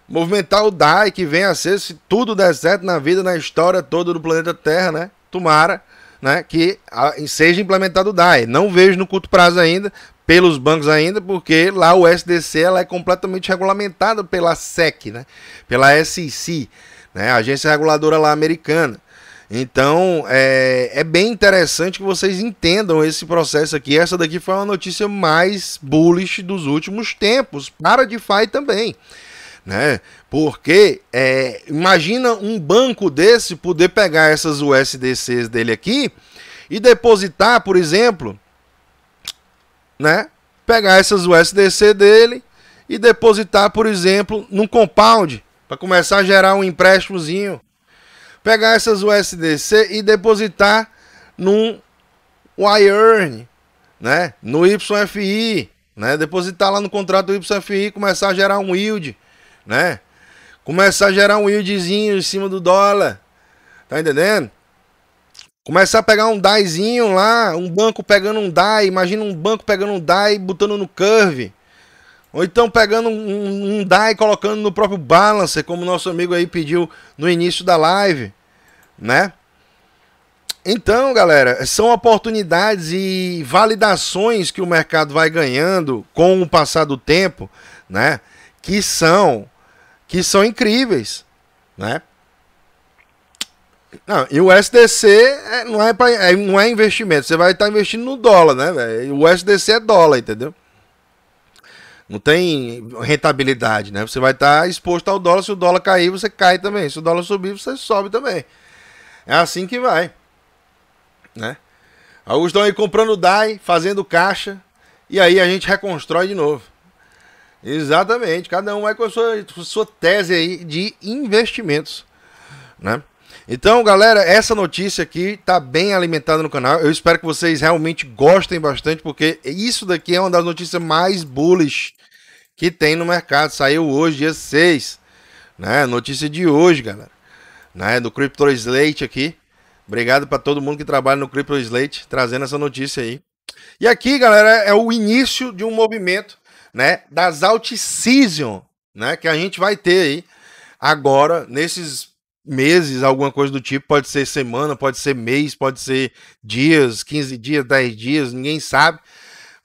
Movimentar o DAI que vem a ser, se tudo der certo na vida, na história toda do planeta Terra, né? Tomara, né? Que seja implementado o DAI. Não vejo no curto prazo ainda, pelos bancos ainda, porque lá o SDC ela é completamente regulamentada pela SEC, né? Pela SEC, né? A agência reguladora lá americana. Então é, é, bem interessante que vocês entendam esse processo aqui. Essa daqui foi uma notícia mais bullish dos últimos tempos para DeFi também. Né? Porque é, imagina um banco desse poder pegar essas USDCs dele aqui e depositar, por exemplo, né? pegar essas USDC dele e depositar, por exemplo, num compound para começar a gerar um empréstimozinho pegar essas USDC e depositar num YEarn, né? No YFI, né? Depositar lá no contrato do YFI, começar a gerar um yield, né? Começar a gerar um yieldzinho em cima do dólar. Tá entendendo? Começar a pegar um DAIzinho lá, um banco pegando um DAI, imagina um banco pegando um DAI e botando no curve. Ou então pegando um, um, um DAI e colocando no próprio balancer, como nosso amigo aí pediu no início da live né? Então, galera, são oportunidades e validações que o mercado vai ganhando com o passar do tempo, né? Que são que são incríveis, né? Não, e o SDC é, não, é pra, é, não é investimento. Você vai estar tá investindo no dólar, né? Véio? O SDC é dólar, entendeu? Não tem rentabilidade, né? Você vai estar tá exposto ao dólar. Se o dólar cair, você cai também. Se o dólar subir, você sobe também. É assim que vai. Né? Alguns estão aí comprando DAI, fazendo caixa, e aí a gente reconstrói de novo. Exatamente, cada um vai com a sua, sua tese aí de investimentos. Né? Então, galera, essa notícia aqui tá bem alimentada no canal. Eu espero que vocês realmente gostem bastante, porque isso daqui é uma das notícias mais bullish que tem no mercado. Saiu hoje, dia 6. Né? Notícia de hoje, galera né, do Crypto Slate aqui. Obrigado para todo mundo que trabalha no Crypto Slate trazendo essa notícia aí. E aqui, galera, é o início de um movimento, né, das alt season, né, que a gente vai ter aí agora nesses meses, alguma coisa do tipo, pode ser semana, pode ser mês, pode ser dias, 15 dias, 10 dias, ninguém sabe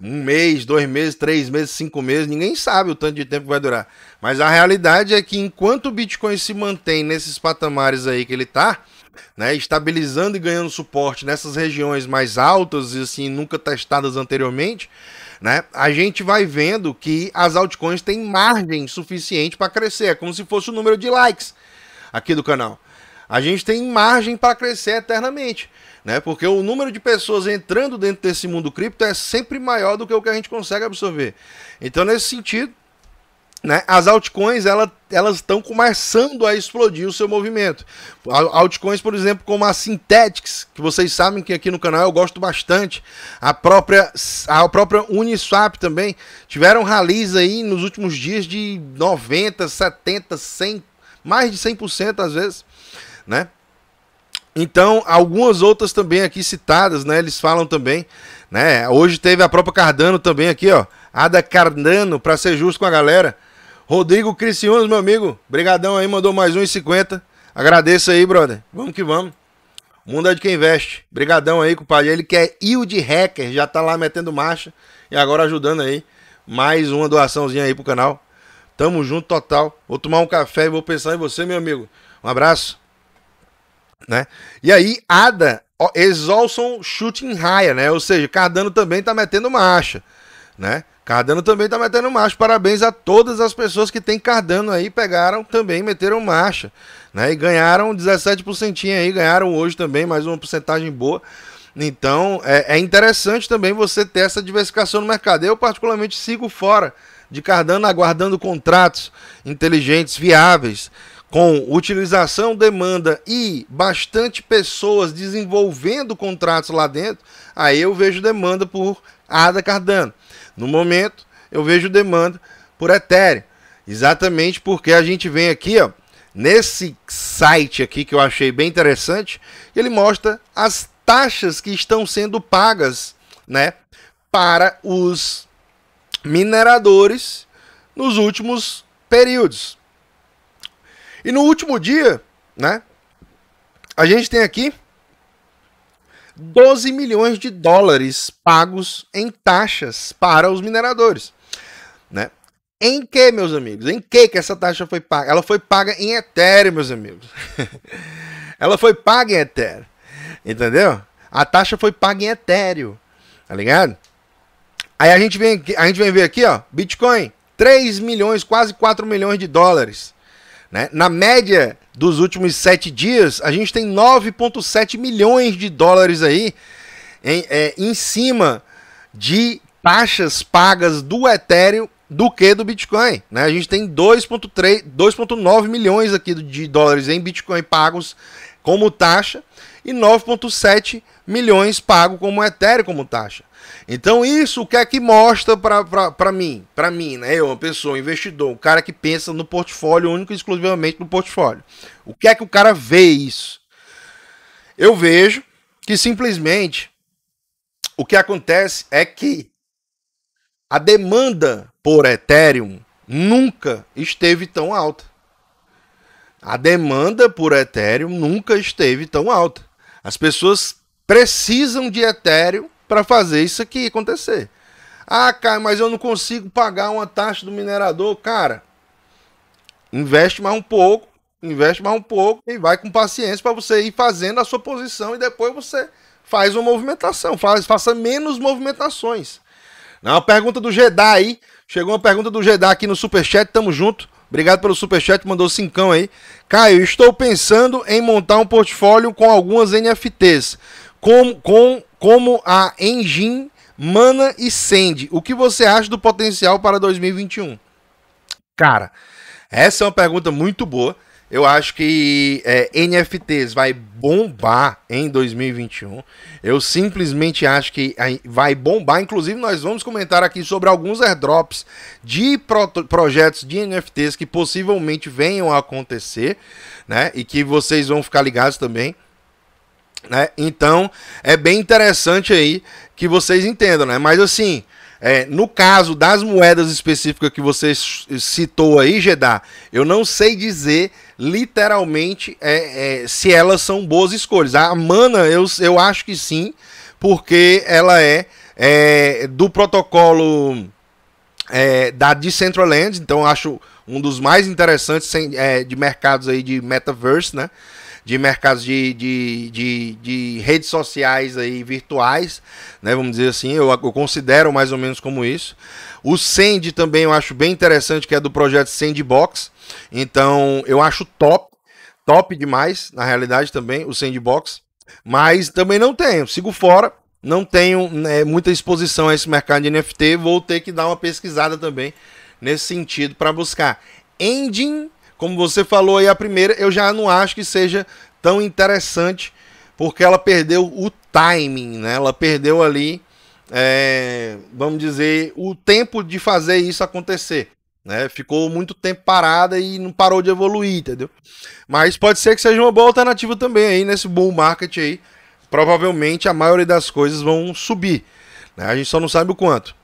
um mês, dois meses, três meses, cinco meses, ninguém sabe o tanto de tempo que vai durar. Mas a realidade é que enquanto o Bitcoin se mantém nesses patamares aí que ele está, né, estabilizando e ganhando suporte nessas regiões mais altas e assim nunca testadas anteriormente, né, a gente vai vendo que as altcoins têm margem suficiente para crescer, é como se fosse o número de likes aqui do canal. A gente tem margem para crescer eternamente né? Porque o número de pessoas entrando dentro desse mundo cripto é sempre maior do que o que a gente consegue absorver. Então, nesse sentido, né, as altcoins ela, elas estão começando a explodir o seu movimento. Altcoins, por exemplo, como a synthetics que vocês sabem que aqui no canal eu gosto bastante, a própria, a própria Uniswap também, tiveram ralis aí nos últimos dias de 90, 70, 100, mais de 100% às vezes, né? Então, algumas outras também aqui citadas, né? Eles falam também, né? Hoje teve a própria Cardano também aqui, ó. Ada Cardano, para ser justo com a galera. Rodrigo Criciúnas, meu amigo. Brigadão aí, mandou mais 1,50. Agradeço aí, brother. Vamos que vamos. O mundo é de quem investe. Brigadão aí, compadre. Ele que é yield hacker, já tá lá metendo marcha e agora ajudando aí. Mais uma doaçãozinha aí pro canal. Tamo junto total. Vou tomar um café e vou pensar em você, meu amigo. Um abraço né? E aí, Ada Exolson also shooting raia, né? Ou seja, Cardano também tá metendo marcha, né? Cardano também tá metendo marcha. Parabéns a todas as pessoas que têm Cardano aí, pegaram também, meteram marcha, né? E ganharam 17% aí, ganharam hoje também, mais uma porcentagem boa. Então, é, é interessante também você ter essa diversificação no mercado. Eu, particularmente, sigo fora de Cardano, aguardando contratos inteligentes, viáveis, com utilização, demanda e bastante pessoas desenvolvendo contratos lá dentro, aí eu vejo demanda por ADA Cardano. No momento, eu vejo demanda por Ethereum. Exatamente porque a gente vem aqui, ó, nesse site aqui que eu achei bem interessante, ele mostra as taxas que estão sendo pagas, né, para os mineradores nos últimos períodos. E no último dia, né? A gente tem aqui 12 milhões de dólares pagos em taxas para os mineradores, né? Em que, meus amigos? Em que que essa taxa foi paga? Ela foi paga em Ethereum, meus amigos. Ela foi paga em Ethereum. Entendeu? A taxa foi paga em Ethereum. Tá ligado? Aí a gente vem, a gente vem ver aqui, ó, Bitcoin, 3 milhões, quase 4 milhões de dólares. Né? Na média dos últimos sete dias, a gente tem 9,7 milhões de dólares aí em, é, em cima de taxas pagas do Ethereum do que do Bitcoin. Né? A gente tem 2,9 milhões aqui de dólares em Bitcoin pagos como taxa e 9,7 milhões pago como Ethereum como taxa. Então isso o que é que mostra para mim? Para mim, né? Eu, uma pessoa, um investidor, um cara que pensa no portfólio único e exclusivamente no portfólio. O que é que o cara vê isso? Eu vejo que simplesmente o que acontece é que a demanda por Ethereum nunca esteve tão alta. A demanda por Ethereum nunca esteve tão alta. As pessoas precisam de Ethereum para fazer isso aqui acontecer. Ah, cara, mas eu não consigo pagar uma taxa do minerador. Cara, investe mais um pouco, investe mais um pouco e vai com paciência para você ir fazendo a sua posição e depois você faz uma movimentação, faz, faça menos movimentações. Não, pergunta do Jedi aí. Chegou uma pergunta do Jedi aqui no Superchat, tamo junto. Obrigado pelo superchat, mandou cincão aí. Caio, estou pensando em montar um portfólio com algumas NFTs, com, com como a Engine, Mana e Sandy. O que você acha do potencial para 2021? Cara, essa é uma pergunta muito boa. Eu acho que é, NFTs vai bombar em 2021. Eu simplesmente acho que vai bombar. Inclusive, nós vamos comentar aqui sobre alguns airdrops de pro projetos de NFTs que possivelmente venham a acontecer, né? E que vocês vão ficar ligados também. Né? Então é bem interessante aí que vocês entendam, né? Mas assim, é, no caso das moedas específicas que você citou aí, Jedá eu não sei dizer literalmente é, é, se elas são boas escolhas. A Mana, eu, eu acho que sim, porque ela é, é do protocolo é, da Decentraland, então acho um dos mais interessantes é, de mercados aí de metaverse, né? de mercados de, de, de, de redes sociais aí virtuais, né? Vamos dizer assim, eu, eu considero mais ou menos como isso. O Send também eu acho bem interessante, que é do projeto Sandbox. Então, eu acho top, top demais, na realidade também, o Sandbox. Mas também não tenho, sigo fora, não tenho né, muita exposição a esse mercado de NFT, vou ter que dar uma pesquisada também nesse sentido para buscar. Ending como você falou aí, a primeira eu já não acho que seja tão interessante, porque ela perdeu o timing, né? Ela perdeu ali, é, vamos dizer, o tempo de fazer isso acontecer. Né? Ficou muito tempo parada e não parou de evoluir, entendeu? Mas pode ser que seja uma boa alternativa também aí nesse bull market aí. Provavelmente a maioria das coisas vão subir. Né? A gente só não sabe o quanto.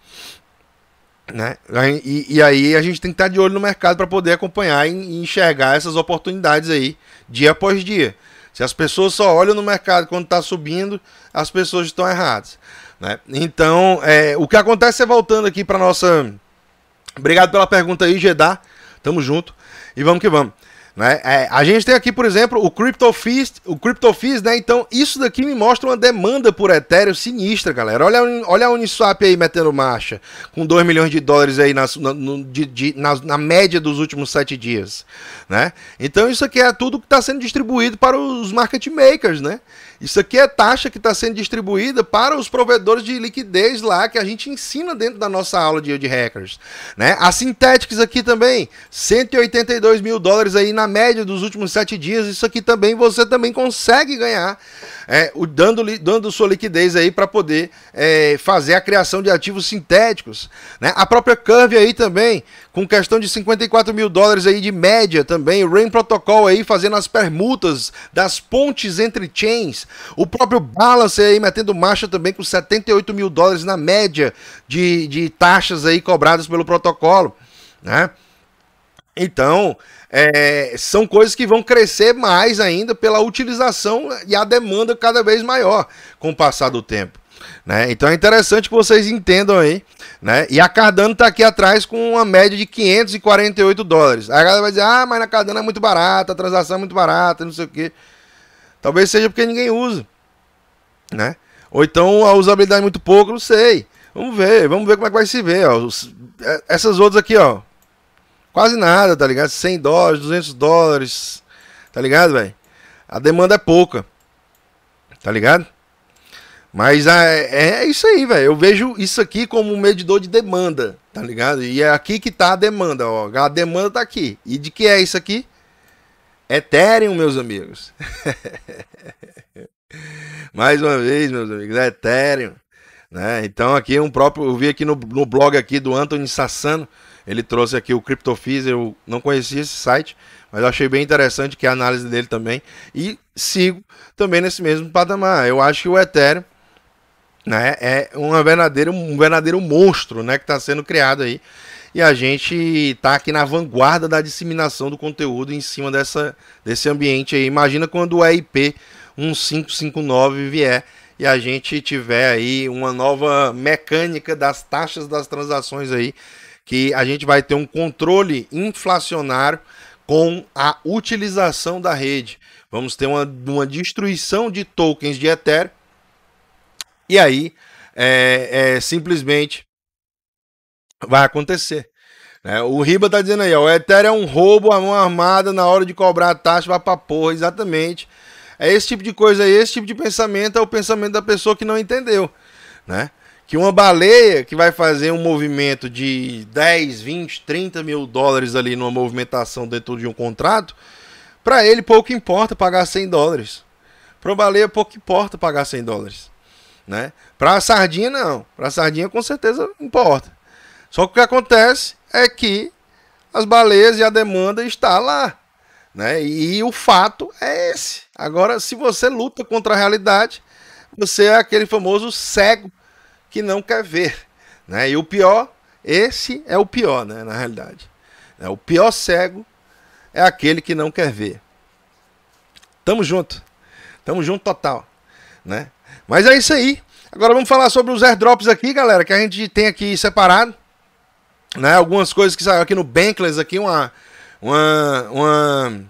Né? E, e, aí a gente tem que estar de olho no mercado para poder acompanhar e, enxergar essas oportunidades aí dia após dia. Se as pessoas só olham no mercado quando está subindo, as pessoas estão erradas. Né? Então, é, o que acontece é voltando aqui para nossa. Obrigado pela pergunta aí, Gedá. Tamo junto. E vamos que vamos. Né? É, a gente tem aqui, por exemplo, o Crypto Fist, o Crypto Fist, né? Então, isso daqui me mostra uma demanda por Ethereum sinistra, galera. Olha, olha a Uniswap aí metendo marcha, com 2 milhões de dólares aí na, no, de, de, na, na, média dos últimos 7 dias, né? Então, isso aqui é tudo que está sendo distribuído para os market makers, né? Isso aqui é taxa que está sendo distribuída para os provedores de liquidez lá, que a gente ensina dentro da nossa aula de, hackers. Né? A synthetics aqui também, 182 mil dólares aí na média dos últimos sete dias. Isso aqui também você também consegue ganhar é, o, dando, dando sua liquidez aí para poder é, fazer a criação de ativos sintéticos. Né? A própria Curve aí também, com questão de 54 mil dólares aí de média também. O Rain Protocol aí fazendo as permutas das pontes entre chains. O próprio Balance aí metendo marcha também com 78 mil dólares na média de, de taxas aí cobradas pelo protocolo. Né? Então, é, são coisas que vão crescer mais ainda pela utilização e a demanda cada vez maior com o passar do tempo. Né? Então é interessante que vocês entendam aí. Né? E a Cardano está aqui atrás com uma média de 548 dólares. Aí a galera vai dizer, ah, mas na Cardano é muito barata, a transação é muito barata, não sei o quê. Talvez seja porque ninguém usa. Né? Ou então a usabilidade é muito pouco, não sei. Vamos ver, vamos ver como é que vai se ver. Ó. É, essas outras aqui, ó, Quase nada, tá ligado? 100 dólares, 200 dólares, tá ligado, velho? A demanda é pouca, tá ligado? Mas ah, é, é isso aí, velho. Eu vejo isso aqui como um medidor de demanda, tá ligado? E é aqui que tá a demanda, ó. A demanda tá aqui. E de que é isso aqui? Ethereum, meus amigos. Mais uma vez, meus amigos, é Ethereum. Né? Então aqui é um próprio, eu vi aqui no, no blog aqui do Anthony Sassano, ele trouxe aqui o CryptoFiz, eu não conhecia esse site, mas eu achei bem interessante que é a análise dele também. E sigo também nesse mesmo patamar. Eu acho que o Ethereum né, é uma verdadeira, um verdadeiro monstro né, que está sendo criado aí. E a gente está aqui na vanguarda da disseminação do conteúdo em cima dessa, desse ambiente aí. Imagina quando o EIP 1559 vier e a gente tiver aí uma nova mecânica das taxas das transações aí que a gente vai ter um controle inflacionário com a utilização da rede. Vamos ter uma, uma destruição de tokens de Ethereum. E aí, é, é, simplesmente vai acontecer. É, o Riba está dizendo aí, ó, o Ethereum é um roubo à mão armada na hora de cobrar a taxa, vai para porra, exatamente. É esse tipo de coisa, é esse tipo de pensamento, é o pensamento da pessoa que não entendeu, né? que uma baleia que vai fazer um movimento de 10, 20, 30 mil dólares ali numa movimentação dentro de um contrato, para ele pouco importa pagar 100 dólares. Para uma baleia pouco importa pagar 100 dólares. Né? Para a sardinha, não. Para a sardinha, com certeza, importa. Só que o que acontece é que as baleias e a demanda está lá. Né? E o fato é esse. Agora, se você luta contra a realidade, você é aquele famoso cego que não quer ver. Né? E o pior, esse é o pior, né, na realidade. É, o pior cego é aquele que não quer ver. Tamo junto. Tamo junto total. Né? Mas é isso aí. Agora vamos falar sobre os airdrops aqui, galera, que a gente tem aqui separado. Né? Algumas coisas que saiu aqui no Bankless, aqui uma, uma, uma,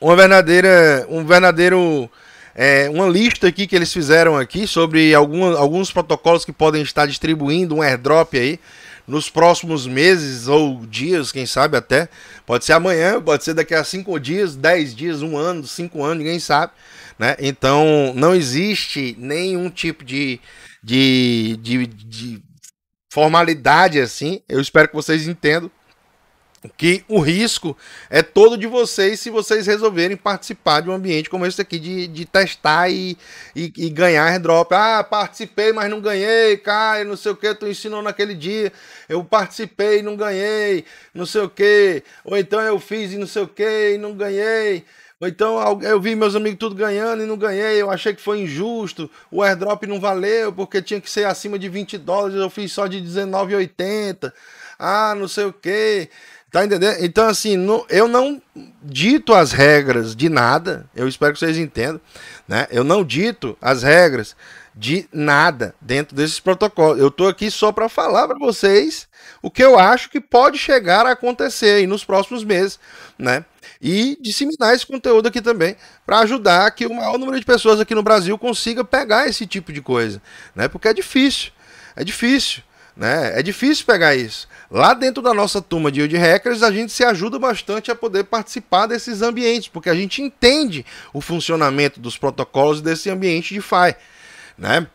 uma verdadeira, um verdadeiro é, uma lista aqui que eles fizeram aqui sobre algum, alguns protocolos que podem estar distribuindo um airdrop aí nos próximos meses ou dias, quem sabe até. Pode ser amanhã, pode ser daqui a cinco dias, dez dias, um ano, cinco anos, ninguém sabe. Né? Então não existe nenhum tipo de, de, de, de formalidade assim. Eu espero que vocês entendam que o risco é todo de vocês se vocês resolverem participar de um ambiente como esse aqui, de, de testar e, e, e ganhar airdrop. Ah, participei, mas não ganhei, cara, não sei o que, tu ensinou naquele dia, eu participei e não ganhei, não sei o que, ou então eu fiz e não sei o que e não ganhei. Ou então eu vi meus amigos tudo ganhando e não ganhei, eu achei que foi injusto, o airdrop não valeu porque tinha que ser acima de 20 dólares, eu fiz só de 19,80. Ah, não sei o que Tá entendendo? Então, assim, eu não dito as regras de nada. Eu espero que vocês entendam. Né? Eu não dito as regras de nada dentro desses protocolos. Eu tô aqui só para falar para vocês o que eu acho que pode chegar a acontecer aí nos próximos meses, né? E disseminar esse conteúdo aqui também para ajudar que o maior número de pessoas aqui no Brasil consiga pegar esse tipo de coisa, né? Porque é difícil, é difícil, né? É difícil pegar isso. Lá dentro da nossa turma de hackers, a gente se ajuda bastante a poder participar desses ambientes, porque a gente entende o funcionamento dos protocolos desse ambiente de DeFi, né?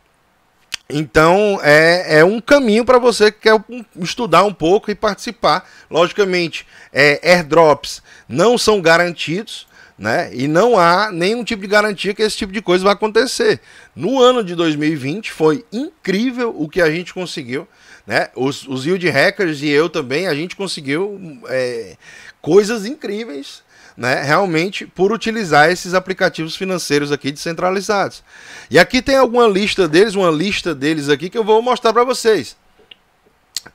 Então é, é um caminho para você que quer estudar um pouco e participar. Logicamente, é, airdrops não são garantidos, né? E não há nenhum tipo de garantia que esse tipo de coisa vai acontecer. No ano de 2020 foi incrível o que a gente conseguiu. Né? Os, os Yield Hackers e eu também, a gente conseguiu é, coisas incríveis né, realmente por utilizar esses aplicativos financeiros aqui descentralizados. E aqui tem alguma lista deles, uma lista deles aqui que eu vou mostrar para vocês.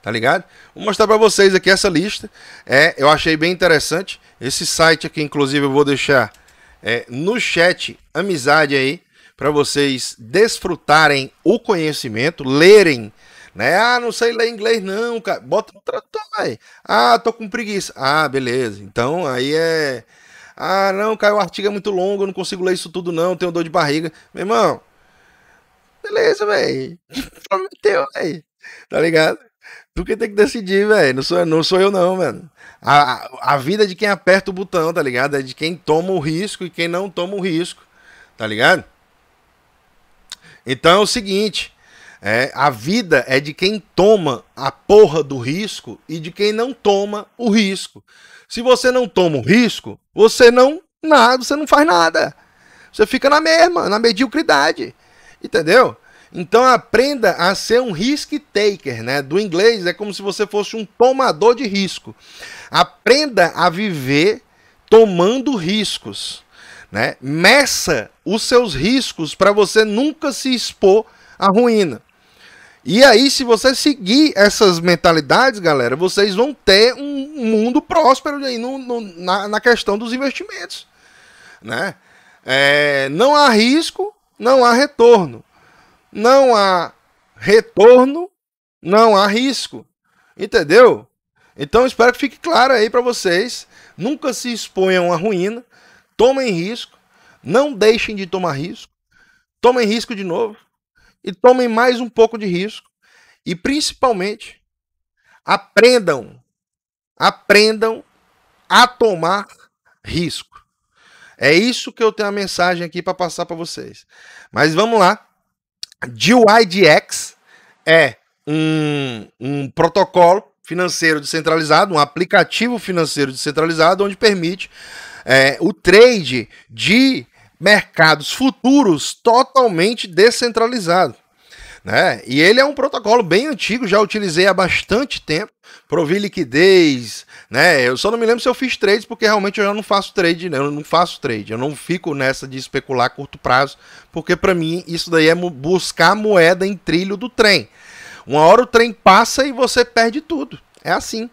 Tá ligado? Vou mostrar para vocês aqui essa lista. É, eu achei bem interessante. Esse site aqui, inclusive, eu vou deixar é, no chat amizade aí para vocês desfrutarem o conhecimento, lerem né? Ah, não sei ler inglês não, cara. Bota no tradutor, velho. Ah, tô com preguiça. Ah, beleza. Então, aí é... Ah, não, cara, o artigo é muito longo, eu não consigo ler isso tudo não, tenho dor de barriga. Meu irmão, beleza, velho. Prometeu, velho. Tá ligado? Tu que tem que decidir, velho. Não sou, não sou eu, não, mano. A, a vida é de quem aperta o botão, tá ligado? É de quem toma o risco e quem não toma o risco, tá ligado? Então é o seguinte. É, a vida é de quem toma a porra do risco e de quem não toma o risco. Se você não toma o risco, você não nada, você não faz nada. Você fica na mesma, na mediocridade. Entendeu? Então aprenda a ser um risk taker, né? Do inglês é como se você fosse um tomador de risco. Aprenda a viver tomando riscos, né? Meça os seus riscos para você nunca se expor à ruína. E aí, se você seguir essas mentalidades, galera, vocês vão ter um mundo próspero aí no, no, na, na, questão dos investimentos. Né? É, não há risco, não há retorno. Não há retorno, não há risco. Entendeu? Então, espero que fique claro aí para vocês. Nunca se exponham à ruína. Tomem risco. Não deixem de tomar risco. Tomem risco de novo e tomem mais um pouco de risco. E principalmente, aprendam, aprendam a tomar risco. É isso que eu tenho a mensagem aqui para passar para vocês. Mas vamos lá. DYDX é um, um protocolo financeiro descentralizado, um aplicativo financeiro descentralizado, onde permite é, o trade de mercados futuros totalmente descentralizado. Né? E ele é um protocolo bem antigo, já utilizei há bastante tempo, provi liquidez, né? Eu só não me lembro se eu fiz trades, porque realmente eu já não faço trade, né? eu não faço trade, eu não fico nessa de especular a curto prazo, porque para mim isso daí é buscar moeda em trilho do trem. Uma hora o trem passa e você perde tudo. É assim.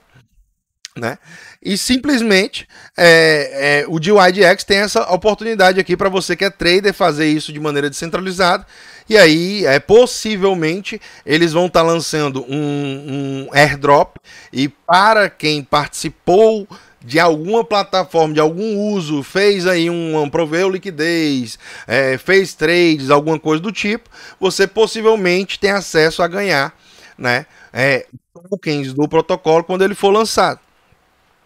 Né? E simplesmente é, é, o DYDX tem essa oportunidade aqui para você que é trader fazer isso de maneira descentralizada. E aí, é, possivelmente, eles vão estar tá lançando um, um airdrop. E para quem participou de alguma plataforma, de algum uso, fez aí um, um proveu liquidez, é, fez trades, alguma coisa do tipo, você possivelmente tem acesso a ganhar, né? É, tokens do protocolo quando ele for lançado.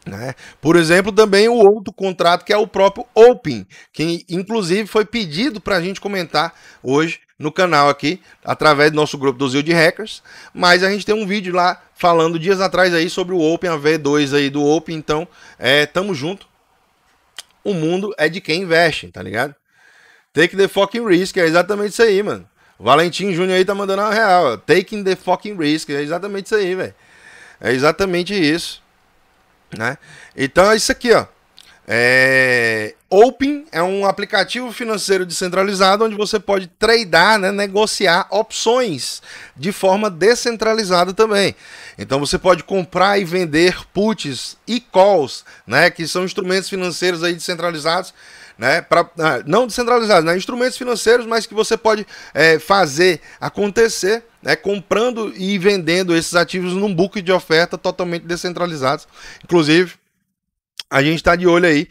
Né? Por exemplo, também o outro contrato que é o próprio Open, que inclusive foi pedido para a gente comentar hoje no canal aqui, através do nosso grupo do Zio de Hackers, mas a gente tem um vídeo lá falando dias atrás aí sobre o Open, a V2 aí do Open, então é, tamo junto. O mundo é de quem investe, tá ligado? Take the fucking risk, é exatamente isso aí, mano. O Valentim Júnior aí tá mandando a real, taking the fucking risk, é exatamente isso aí, velho. É exatamente isso. Né? Então é isso aqui, ó. É... Open é um aplicativo financeiro descentralizado onde você pode tradear, né, negociar opções de forma descentralizada também. Então você pode comprar e vender puts e calls, né, que são instrumentos financeiros aí descentralizados, né, pra, ah, não descentralizados, né, instrumentos financeiros, mas que você pode é, fazer acontecer né, comprando e vendendo esses ativos num book de oferta totalmente descentralizados. Inclusive, a gente está de olho aí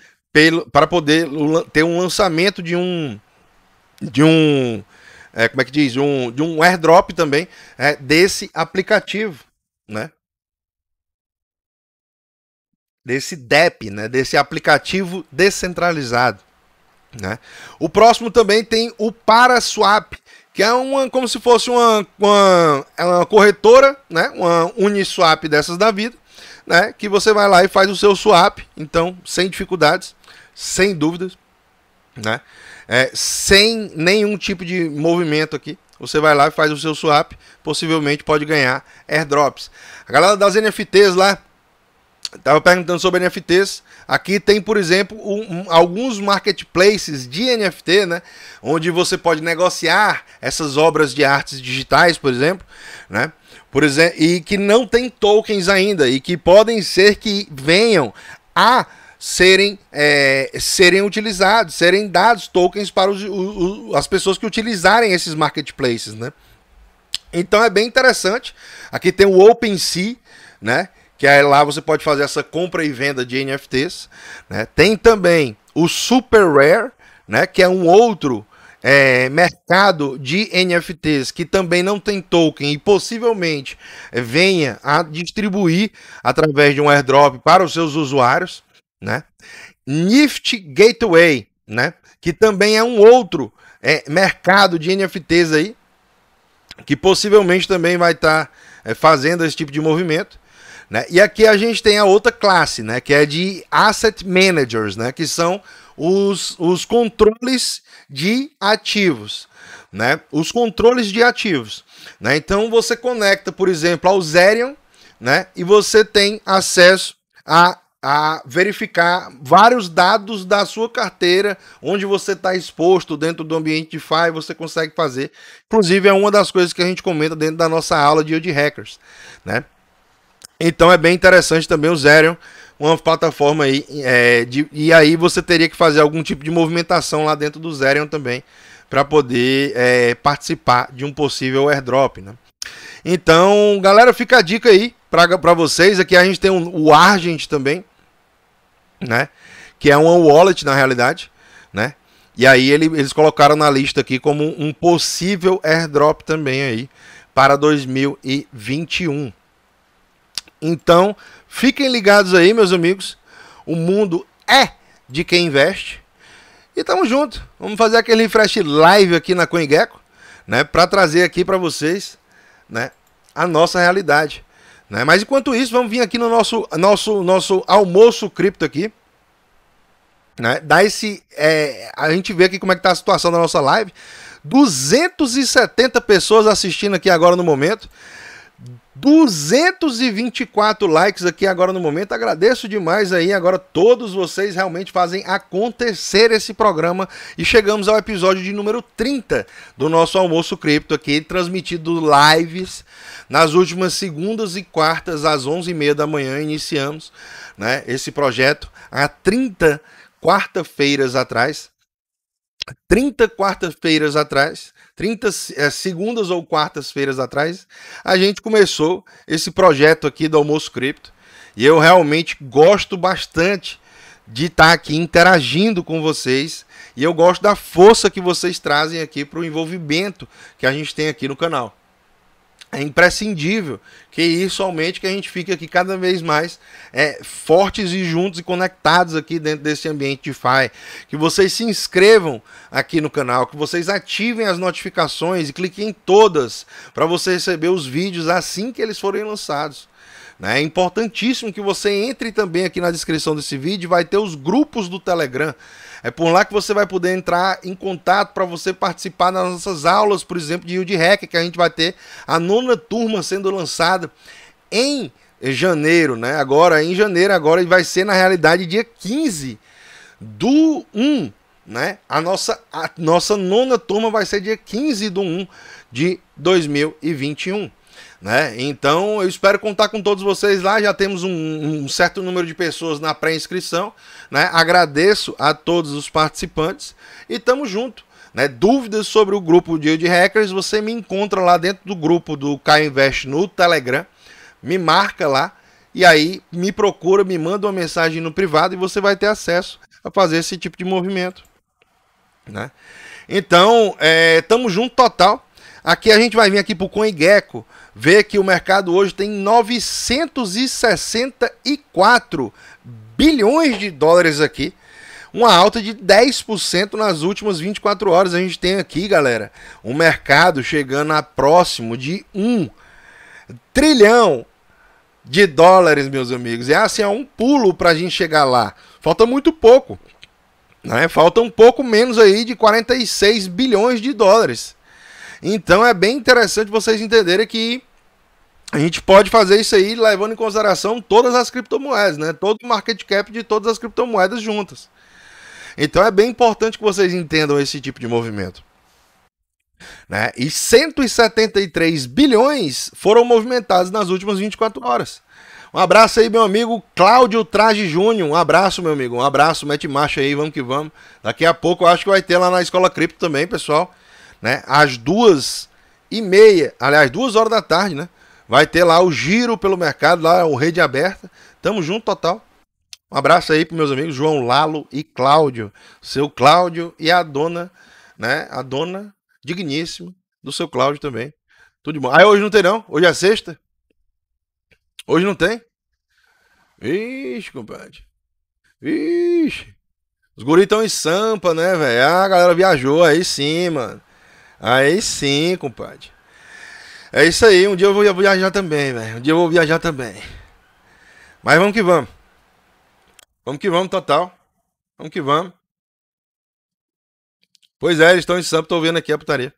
para poder ter um lançamento de um de um é, como é que diz um de um airdrop também é, desse aplicativo, né? Desse DEP, né? Desse aplicativo descentralizado. Né? O próximo também tem o Paraswap, que é uma como se fosse uma, uma, é uma corretora, né? Uma Uniswap dessas da vida, né? Que você vai lá e faz o seu swap, então sem dificuldades, sem dúvidas, né? É, sem nenhum tipo de movimento aqui. Você vai lá e faz o seu swap, possivelmente pode ganhar airdrops. A galera das NFTs lá Estava perguntando sobre NFTs. Aqui tem, por exemplo, um, um, alguns marketplaces de NFT, né? Onde você pode negociar essas obras de artes digitais, por exemplo, né? Por exemplo, e que não tem tokens ainda e que podem ser que venham a serem, é, serem utilizados, serem dados tokens para os, o, o, as pessoas que utilizarem esses marketplaces, né? Então é bem interessante. Aqui tem o OpenSea, né? que aí lá você pode fazer essa compra e venda de NFTs. Né? Tem também o Super Rare, né? que é um outro é, mercado de NFTs que também não tem token e possivelmente é, venha a distribuir através de um airdrop para os seus usuários, né? Nifty Gateway, né? Que também é um outro é, mercado de NFTs aí que possivelmente também vai estar tá, é, fazendo esse tipo de movimento. Né? E aqui a gente tem a outra classe, né? que é de asset managers, né? que são os, os controles de ativos. Né? Os controles de ativos. Né? Então você conecta, por exemplo, ao Zerion né? e você tem acesso a a verificar vários dados da sua carteira, onde você está exposto dentro do ambiente de FI, você consegue fazer. Inclusive, é uma das coisas que a gente comenta dentro da nossa aula de, de hackers. Né? Então é bem interessante também o Zerion, uma plataforma aí. É, de, e aí você teria que fazer algum tipo de movimentação lá dentro do Zerion também para poder é, participar de um possível airdrop. Né? Então, galera, fica a dica aí para vocês. Aqui a gente tem um, o Argent também, né? Que é uma wallet na realidade, né? E aí ele, eles colocaram na lista aqui como um possível airdrop também aí para 2021. Então, fiquem ligados aí, meus amigos. O mundo é de quem investe. E tamo junto. Vamos fazer aquele refresh live aqui na CoinGecko, né, para trazer aqui para vocês, né, a nossa realidade, né? Mas enquanto isso, vamos vir aqui no nosso nosso nosso almoço cripto aqui, né? Dá esse é, a gente vê aqui como é que tá a situação da nossa live. 270 pessoas assistindo aqui agora no momento. 224 likes aqui agora no momento. Agradeço demais aí. Agora todos vocês realmente fazem acontecer esse programa e chegamos ao episódio de número 30 do nosso almoço cripto aqui, transmitido lives nas últimas segundas e quartas às 11h30 da manhã. Iniciamos, né, esse projeto há 30 quarta-feiras atrás. 30 quarta-feiras atrás 30 é, eh, segundas ou quartas-feiras atrás, a gente começou esse projeto aqui do Almoço Cripto. E eu realmente gosto bastante de estar aqui interagindo com vocês. E eu gosto da força que vocês trazem aqui para o envolvimento que a gente tem aqui no canal é imprescindível que isso aumente, que a gente fique aqui cada vez mais é, fortes e juntos e conectados aqui dentro desse ambiente de FI. Que vocês se inscrevam aqui no canal, que vocês ativem as notificações e cliquem em todas para você receber os vídeos assim que eles forem lançados. Né? É importantíssimo que você entre também aqui na descrição desse vídeo, vai ter os grupos do Telegram. É por lá que você vai poder entrar em contato para você participar das nossas aulas, por exemplo, de Rio de que a gente vai ter a nona turma sendo lançada em janeiro, né? Agora, em janeiro, agora vai ser na realidade dia 15 do 1, né? A nossa, a nossa nona turma vai ser dia 15 do 1 de 2021. Né? Então eu espero contar com todos vocês lá. Já temos um, um certo número de pessoas na pré-inscrição. Né? Agradeço a todos os participantes e tamo junto. Né? Dúvidas sobre o grupo Dia de Hackers, você me encontra lá dentro do grupo do Caio Invest no Telegram. Me marca lá e aí me procura, me manda uma mensagem no privado e você vai ter acesso a fazer esse tipo de movimento. Né? Então, é, tamo junto total. Aqui a gente vai vir aqui para o CoinGecko, ver que o mercado hoje tem 964 bilhões de dólares aqui. Uma alta de 10% nas últimas 24 horas. A gente tem aqui, galera, um mercado chegando a próximo de 1 trilhão de dólares, meus amigos. É assim, é um pulo para a gente chegar lá. Falta muito pouco. Né? Falta um pouco menos aí de 46 bilhões de dólares. Então é bem interessante vocês entenderem que a gente pode fazer isso aí levando em consideração todas as criptomoedas, né? Todo o market cap de todas as criptomoedas juntas. Então é bem importante que vocês entendam esse tipo de movimento. Né? E 173 bilhões foram movimentados nas últimas 24 horas. Um abraço aí, meu amigo Cláudio Traje Júnior. Um abraço, meu amigo. Um abraço, mete marcha aí, vamos que vamos. Daqui a pouco eu acho que vai ter lá na Escola Cripto também, pessoal. Né? Às duas e meia, aliás, duas horas da tarde, né? Vai ter lá o giro pelo mercado, lá é o Rede Aberta. Tamo junto, total. Um abraço aí para meus amigos João Lalo e Cláudio. Seu Cláudio e a dona, né? A dona digníssima do seu Cláudio também. Tudo de bom. Aí hoje não tem não? Hoje é sexta? Hoje não tem? Ixi, compadre. Ixi. Os guris estão em Sampa, né, velho? Ah, a galera viajou. Aí sim, mano. Aí sim, compadre. É isso aí, um dia eu vou viajar também, velho. Um dia eu vou viajar também. Mas vamos que vamos. Vamos que vamos, total. Vamos que vamos. Pois é, eles estão em Santo, tô vendo aqui a putaria.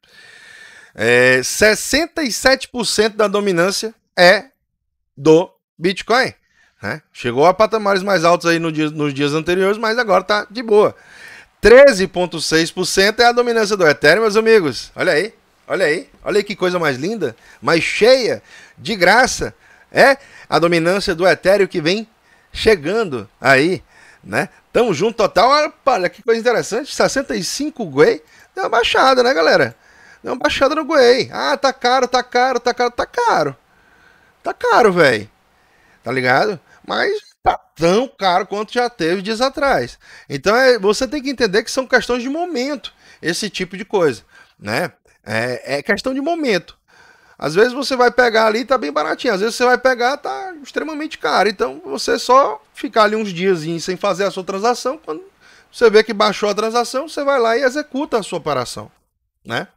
É, 67% da dominância é do Bitcoin. Né? Chegou a patamares mais altos aí no dia, nos dias anteriores, mas agora tá de boa. 13,6% é a dominância do Ethereum, meus amigos. Olha aí. Olha aí, olha aí que coisa mais linda, mais cheia de graça. É a dominância do etéreo que vem chegando aí, né? Tamo junto total. Olha, que coisa interessante, 65 Guei, deu uma baixada, né, galera? Deu uma baixada no Guei. Ah, tá caro, tá caro, tá caro, tá caro. Tá caro, velho. Tá ligado? Mas tá tão caro quanto já teve dias atrás. Então é, você tem que entender que são questões de momento esse tipo de coisa, né? É, é questão de momento. Às vezes você vai pegar ali tá bem baratinho, às vezes você vai pegar tá extremamente caro. Então você só ficar ali uns dias sem fazer a sua transação, quando você vê que baixou a transação, você vai lá e executa a sua operação, né?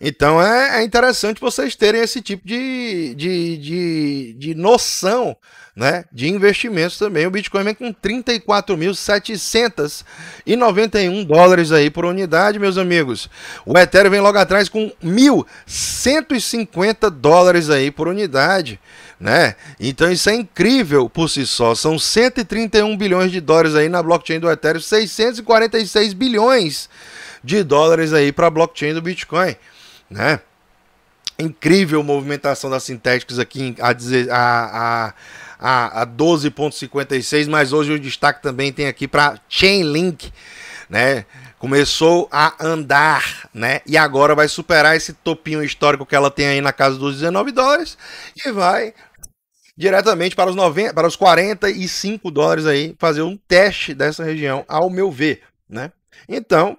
Então é, é interessante vocês terem esse tipo de, de, de, de noção né, de investimentos também. O Bitcoin vem com 34.791 dólares aí por unidade, meus amigos. O Ethereum vem logo atrás com 1.150 dólares aí por unidade, né? Então isso é incrível por si só. São 131 bilhões de dólares aí na blockchain do Ethereum, 646 bilhões de dólares aí para a blockchain do Bitcoin, né? Incrível movimentação das sintéticas aqui a, a, a a, a 12,56, mas hoje o destaque também tem aqui para Chainlink, né? Começou a andar, né? E agora vai superar esse topinho histórico que ela tem aí na casa dos 19 dólares e vai diretamente para os, 90, para os 45 dólares aí, fazer um teste dessa região, ao meu ver, né? Então,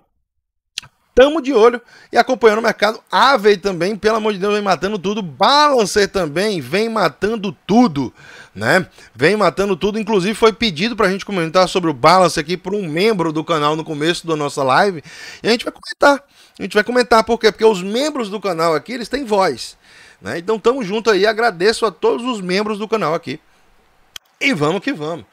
Tamo de olho e acompanhando o mercado. Ave também, pelo amor de Deus, vem matando tudo. Balancer também vem matando tudo né? Vem matando tudo, inclusive foi pedido para a gente comentar sobre o balance aqui por um membro do canal no começo da nossa live, e a gente vai comentar. A gente vai comentar por quê? Porque os membros do canal aqui, eles têm voz, né? Então tamo junto aí, agradeço a todos os membros do canal aqui. E vamos que vamos,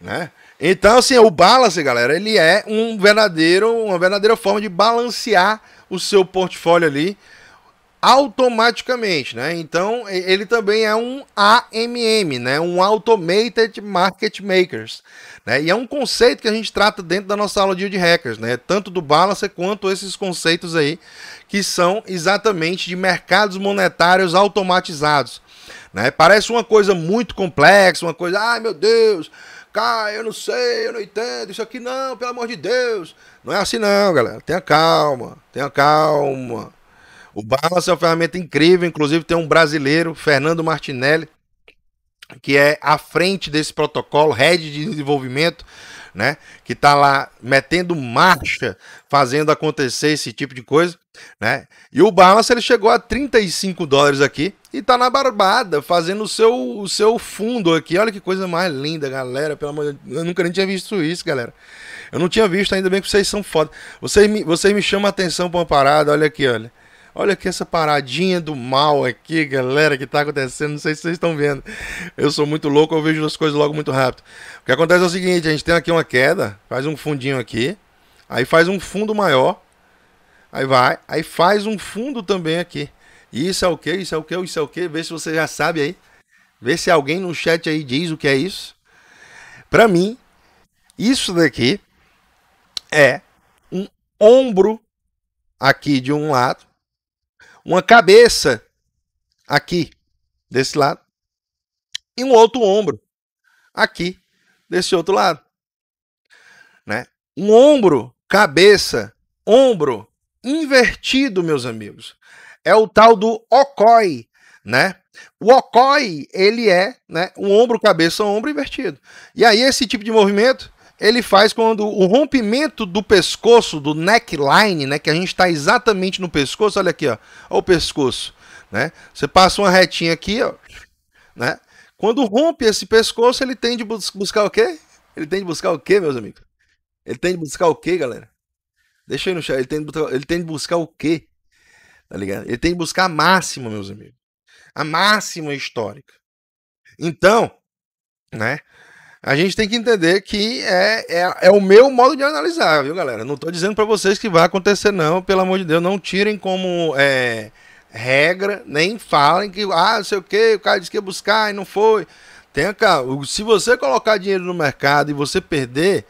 né? Então, assim, o balance, galera, ele é um verdadeiro, uma verdadeira forma de balancear o seu portfólio ali, automaticamente, né? Então ele também é um AMM, né? Um Automated Market Makers, né? E é um conceito que a gente trata dentro da nossa aula de, de hackers, né? Tanto do Balancer quanto esses conceitos aí que são exatamente de mercados monetários automatizados, né? Parece uma coisa muito complexa, uma coisa, ai meu Deus, cara, eu não sei, eu não entendo, isso aqui não, pelo amor de Deus, não é assim não, galera. Tenha calma, tenha calma. O Balance é uma ferramenta incrível, inclusive tem um brasileiro, Fernando Martinelli, que é à frente desse protocolo, head de desenvolvimento, né? Que está lá metendo marcha, fazendo acontecer esse tipo de coisa, né? E o Balance ele chegou a 35 dólares aqui e está na barbada, fazendo o seu, o seu fundo aqui. Olha que coisa mais linda, galera. Pelo amor de... eu nunca nem tinha visto isso, galera. Eu não tinha visto, ainda bem que vocês são foda. Vocês me, vocês me chamam a atenção para uma parada, olha aqui, olha. Olha aqui essa paradinha do mal aqui, galera, que tá acontecendo. Não sei se vocês estão vendo. Eu sou muito louco, eu vejo as coisas logo muito rápido. O que acontece é o seguinte: a gente tem aqui uma queda, faz um fundinho aqui, aí faz um fundo maior, aí vai, aí faz um fundo também aqui. Isso é o que? Isso é o que? Isso é o que? Vê se você já sabe aí. Vê se alguém no chat aí diz o que é isso. Para mim, isso daqui é um ombro aqui de um lado uma cabeça aqui desse lado e um outro ombro aqui desse outro lado, né? Um ombro, cabeça, ombro invertido, meus amigos. É o tal do okoi, né? O okoi, ele é, né, um ombro, cabeça, ombro invertido. E aí esse tipo de movimento ele faz quando o rompimento do pescoço, do neckline, né, que a gente está exatamente no pescoço, olha aqui, ó, o pescoço, né? Você passa uma retinha aqui, ó, né? Quando rompe esse pescoço, ele tem de bus buscar o quê? Ele tem de buscar o quê, meus amigos? Ele tem de buscar o quê, galera? Deixa aí no chat, ele tem de, ele tem de buscar o quê? Tá ligado? Ele tem de buscar a máxima, meus amigos. A máxima histórica. Então, né? a gente tem que entender que é, é, é o meu modo de analisar, viu, galera? Não estou dizendo para vocês que vai acontecer, não, pelo amor de Deus, não tirem como é, regra, nem falem que, ah, não sei o que, o cara disse que ia buscar e não foi. Tenha calma. Se você colocar dinheiro no mercado e você perder,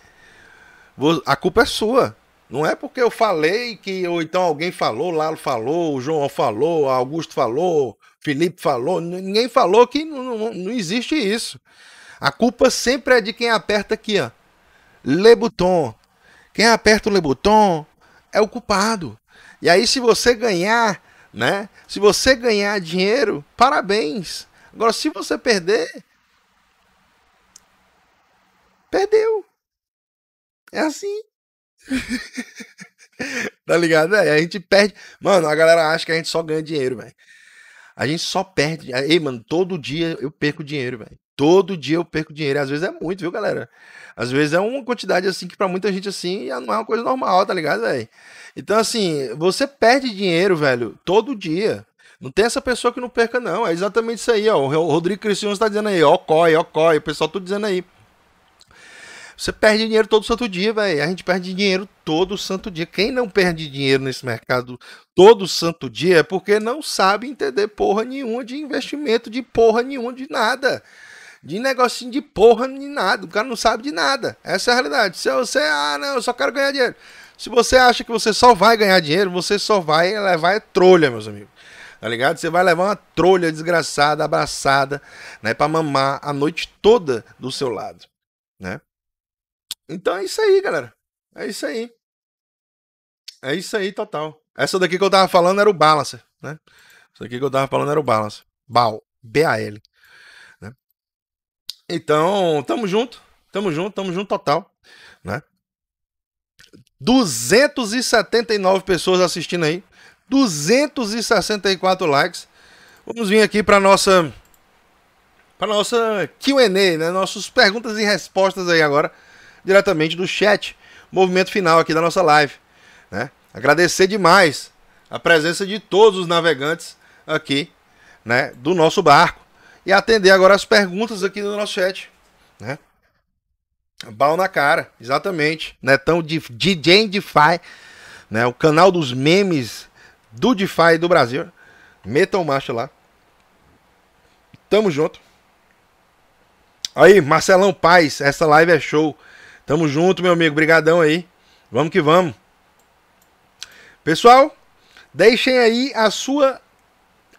a culpa é sua. Não é porque eu falei que, ou então alguém falou, Lalo falou, o João falou, Augusto falou, Felipe falou, ninguém falou que não, não, não existe isso. A culpa sempre é de quem aperta aqui, ó. Le bouton. Quem aperta o le bouton é o culpado. E aí, se você ganhar, né? Se você ganhar dinheiro, parabéns. Agora, se você perder, perdeu. É assim. tá ligado? É, a gente perde. Mano, a galera acha que a gente só ganha dinheiro, velho. A gente só perde. Ei, mano, todo dia eu perco dinheiro, velho. Todo dia eu perco dinheiro. Às vezes é muito, viu, galera? Às vezes é uma quantidade assim que para muita gente assim não é uma coisa normal, tá ligado, velho? Então, assim, você perde dinheiro, velho, todo dia. Não tem essa pessoa que não perca, não. É exatamente isso aí, ó. O Rodrigo Cristiano está dizendo aí, ó, COI, ó, COI. O pessoal está dizendo aí. Você perde dinheiro todo santo dia, velho. A gente perde dinheiro todo santo dia. Quem não perde dinheiro nesse mercado todo santo dia é porque não sabe entender porra nenhuma de investimento, de porra nenhuma, de nada de negocinho de porra de nada. O cara não sabe de nada. Essa é a realidade. Se você, ah, não, eu só quero ganhar dinheiro. Se você acha que você só vai ganhar dinheiro, você só vai levar é trolha, meus amigos. Tá ligado? Você vai levar uma trolha desgraçada, abraçada, né? Pra mamar a noite toda do seu lado, né? Então é isso aí, galera. É isso aí. É isso aí, total. Essa daqui que eu tava falando era o Balancer, né? Isso aqui que eu tava falando era o Balancer. BAL. B-A-L. Então, tamo junto. Tamo junto, tamo junto total, né? 279 pessoas assistindo aí. 264 likes. Vamos vir aqui para nossa para nossa Q&A, né? Nossas perguntas e respostas aí agora diretamente do chat, movimento final aqui da nossa live, né? Agradecer demais a presença de todos os navegantes aqui, né, do nosso barco e atender agora as perguntas aqui no nosso chat, né? Bal na cara, exatamente. Netão né? de DJ DeFi, né? O canal dos memes do DeFi do Brasil. Metam marcha lá. Tamo junto. Aí, Marcelão Paz, essa live é show. Tamo junto, meu amigo. Brigadão aí. Vamos que vamos. Pessoal, deixem aí a sua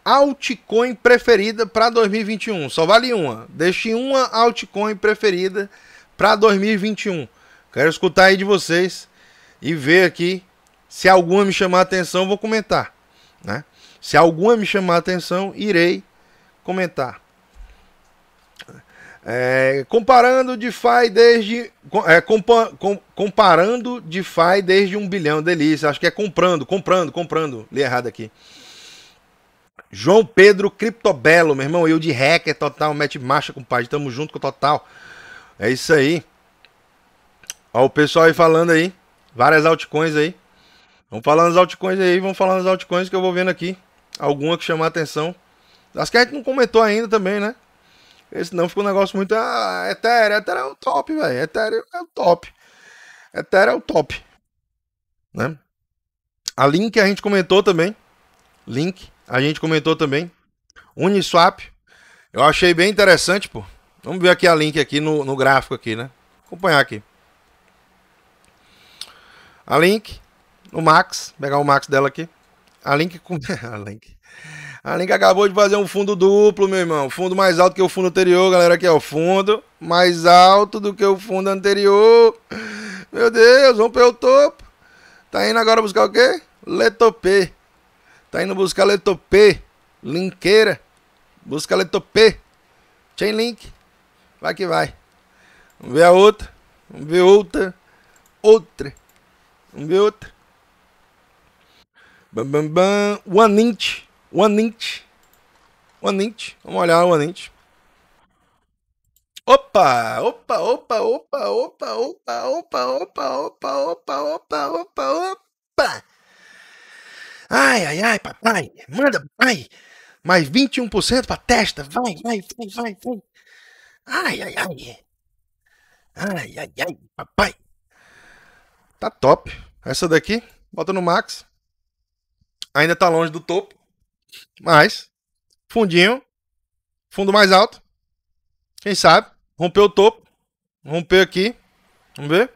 altcoin preferida para 2021. Só vale uma. Deixe uma altcoin preferida para 2021. Quero escutar aí de vocês e ver aqui se alguma me chamar atenção, vou comentar, né? Se alguma me chamar atenção, irei comentar. É, comparando DeFi desde é, compa, com, comparando DeFi desde um bilhão, delícia. Acho que é comprando, comprando, comprando. Li errado aqui. João Pedro Criptobelo, meu irmão, eu de hacker total, mete marcha, compadre, tamo junto com o total. É isso aí. Ó o pessoal aí falando aí, várias altcoins aí. Vamos falando as altcoins aí, vamos falando as altcoins que eu vou vendo aqui. Alguma que chamar a atenção. As que a gente não comentou ainda também, né? Esse não ficou um negócio muito. Ah, Ethereum, Ethereum é o top, velho. Ethereum é o top. Ethereum é o top. Né? A Link a gente comentou também. Link a gente comentou também. Uniswap. Eu achei bem interessante, pô. Vamos ver aqui a link aqui no, no gráfico aqui, né? Acompanhar aqui. A link o Max, pegar o Max dela aqui. A link com a link. A link acabou de fazer um fundo duplo, meu irmão. Fundo mais alto que o fundo anterior, galera, aqui é o fundo mais alto do que o fundo anterior. Meu Deus, vamos pelo topo. Tá indo agora buscar o quê? Letopê. Tá indo buscar Letopê. Linkeira. Busca Letopê. Chain Link. Vai que vai. Vamos ver a outra. Vamos ver outra. Outra. Vamos ver outra. Bam, bam, bam. One inch. One inch. One inch. Vamos olhar o One inch. Opa, opa, opa, opa, opa, opa, opa, opa, opa, opa, opa, opa, opa. Ai, ai, ai, papai, manda, vai. Mais 21% pra testa, vai, vai, vai, vai, vai. Ai, ai, ai. Ai, ai, ai, papai. Tá top. Essa daqui, bota no max. Ainda tá longe do topo, mas fundinho, fundo mais alto. Quem sabe? Rompeu o topo, rompeu aqui. Vamos ver?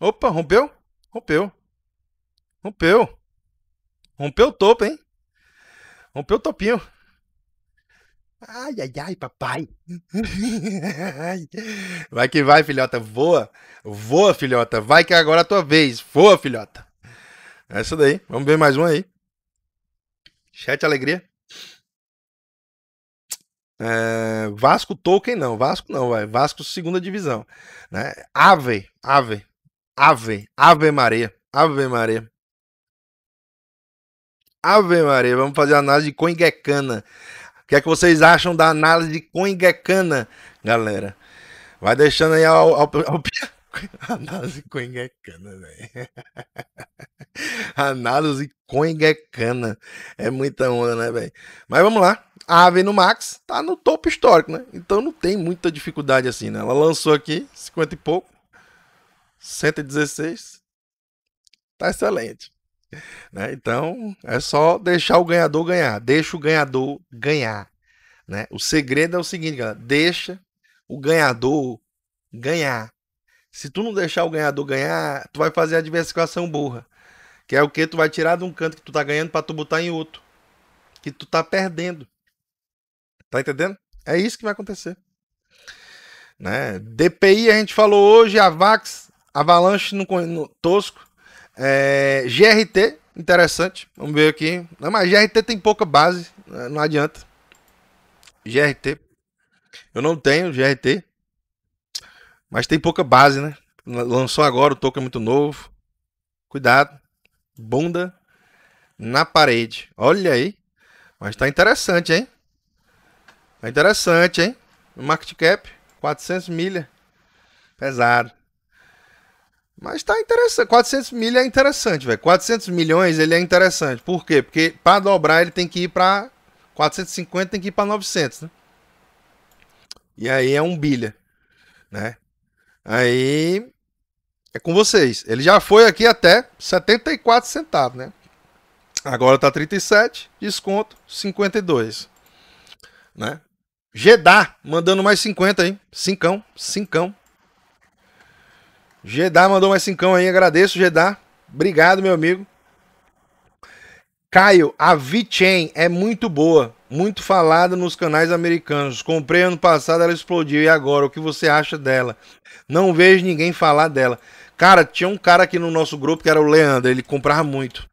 Opa, rompeu? Rompeu. Rompeu. Rompeu o topo, hein? Rompeu o topinho. Ai, ai, ai, papai. vai que vai, filhota. Voa. Voa, filhota. Vai que agora é a tua vez. Voa, filhota. é isso daí. Vamos ver mais um aí. Chat Alegria. É, Vasco Tolkien não, Vasco não, vai. Vasco segunda divisão, né? Ave, ave, ave, ave Maria, Ave Maria. Ave Maria, vamos fazer a análise de Coingecana. O que é que vocês acham da análise de Coingecana, galera? Vai deixando aí ao, ao, ao... Análise coingecana, velho. Análise coingecana. É muita onda, né, velho? Mas vamos lá. A Ave no Max tá no topo histórico, né? Então não tem muita dificuldade assim, né? Ela lançou aqui 50 e pouco. 116. Tá excelente. Né? Então é só deixar o ganhador ganhar. Deixa o ganhador ganhar. Né? O segredo é o seguinte, galera: deixa o ganhador ganhar. Se tu não deixar o ganhador ganhar, tu vai fazer a diversificação burra. Que é o que tu vai tirar de um canto que tu tá ganhando para tu botar em outro. Que tu tá perdendo. Tá entendendo? É isso que vai acontecer. Né? DPI a gente falou hoje, a Vax, Avalanche no, no Tosco. É, GRT, interessante. Vamos ver aqui. Não, mas GRT tem pouca base, né? não adianta. GRT. Eu não tenho GRT. Mas tem pouca base, né? Lançou agora, o token é muito novo. Cuidado. Bunda na parede. Olha aí. Mas tá interessante, hein? Tá interessante, hein? Market cap, 400 milha. Pesado. Mas tá interessante. 400 mil é interessante, velho. 400 milhões ele é interessante. Por quê? Porque pra dobrar ele tem que ir pra. 450, tem que ir pra 900, né? E aí é um bilha, né? Aí é com vocês. Ele já foi aqui até 74 centavos, né? Agora tá 37, desconto 52, né? Jeddah mandando mais 50 hein? Cincão, cincão. Gedar mandou mais cincão aí, agradeço, Gedar. Obrigado, meu amigo. Caio, a VeChain é muito boa, muito falada nos canais americanos. Comprei ano passado, ela explodiu. E agora, o que você acha dela? Não vejo ninguém falar dela. Cara, tinha um cara aqui no nosso grupo que era o Leandro, ele comprava muito.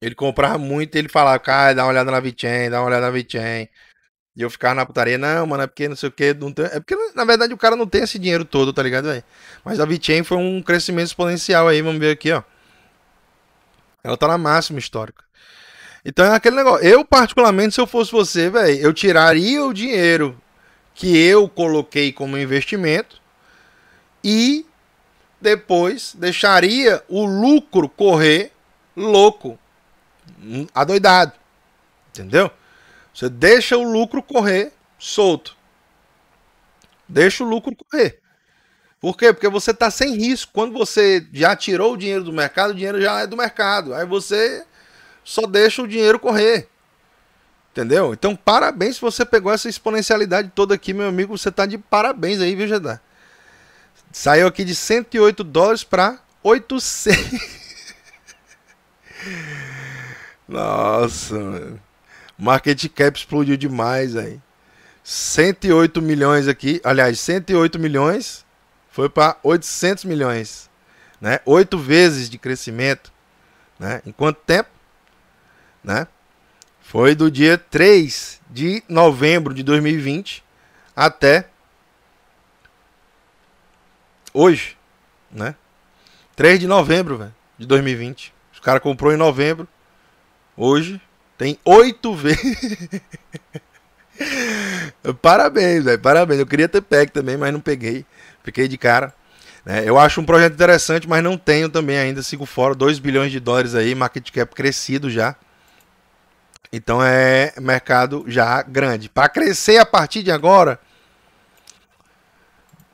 Ele comprava muito e ele falava, cara, dá uma olhada na VeChain, dá uma olhada na VeChain. E eu ficava na putaria, não, mano, é porque não sei o que, não é porque na verdade o cara não tem esse dinheiro todo, tá ligado aí? Mas a VeChain foi um crescimento exponencial aí, vamos ver aqui, ó. Ela tá na máxima histórica. Então é aquele negócio. Eu, particularmente, se eu fosse você, velho, eu tiraria o dinheiro que eu coloquei como investimento e depois deixaria o lucro correr louco, hum, adoidado. Entendeu? Você deixa o lucro correr solto. Deixa o lucro correr. Por quê? Porque você está sem risco. Quando você já tirou o dinheiro do mercado, o dinheiro já é do mercado. Aí você só deixa o dinheiro correr. Entendeu? Então, parabéns se você pegou essa exponencialidade toda aqui, meu amigo. Você está de parabéns aí, viu, Jedá? Saiu aqui de 108 dólares para 800. Nossa, mano. Market cap explodiu demais aí. 108 milhões aqui, aliás, 108 milhões foi para 800 milhões, né? Oito vezes de crescimento, né? Em quanto tempo? Né? Foi do dia 3 de novembro de 2020 até hoje, né? 3 de novembro, véio, de 2020. Os caras comprou em novembro. Hoje tem oito vezes. parabéns, velho. Parabéns. Eu queria ter pego também, mas não peguei. Fiquei de cara. É, eu acho um projeto interessante, mas não tenho também ainda. Sigo fora. 2 bilhões de dólares aí, market cap crescido já. Então é mercado já grande. Para crescer a partir de agora,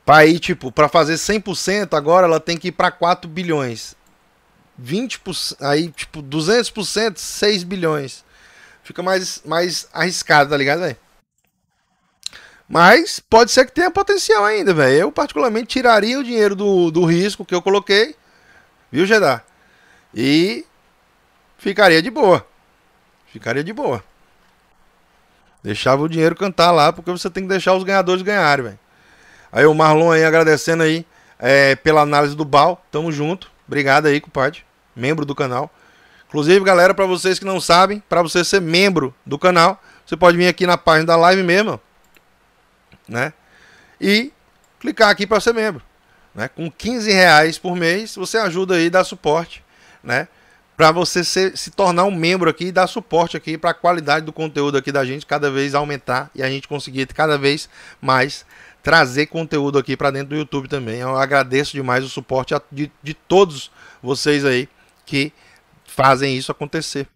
para ir tipo, para fazer 100% agora ela tem que ir para 4 bilhões. 20% aí tipo 200%, 6 bilhões. Fica mais, mais arriscado, tá ligado, velho? Mas pode ser que tenha potencial ainda, velho. Eu, particularmente, tiraria o dinheiro do, do risco que eu coloquei, viu, Jedá E ficaria de boa. Ficaria de boa. Deixava o dinheiro cantar lá, porque você tem que deixar os ganhadores ganharem, velho. Aí o Marlon aí agradecendo aí é, pela análise do Bal. Tamo junto. Obrigado aí, compadre. Membro do canal. Inclusive, galera, para vocês que não sabem, para você ser membro do canal, você pode vir aqui na página da live mesmo, né? E clicar aqui para ser membro. Né? Com 15 reais por mês, você ajuda aí, dá suporte, né? Para você ser, se tornar um membro aqui e dar suporte aqui para a qualidade do conteúdo aqui da gente cada vez aumentar e a gente conseguir cada vez mais trazer conteúdo aqui para dentro do YouTube também. Eu agradeço demais o suporte de, de todos vocês aí que fazem isso acontecer.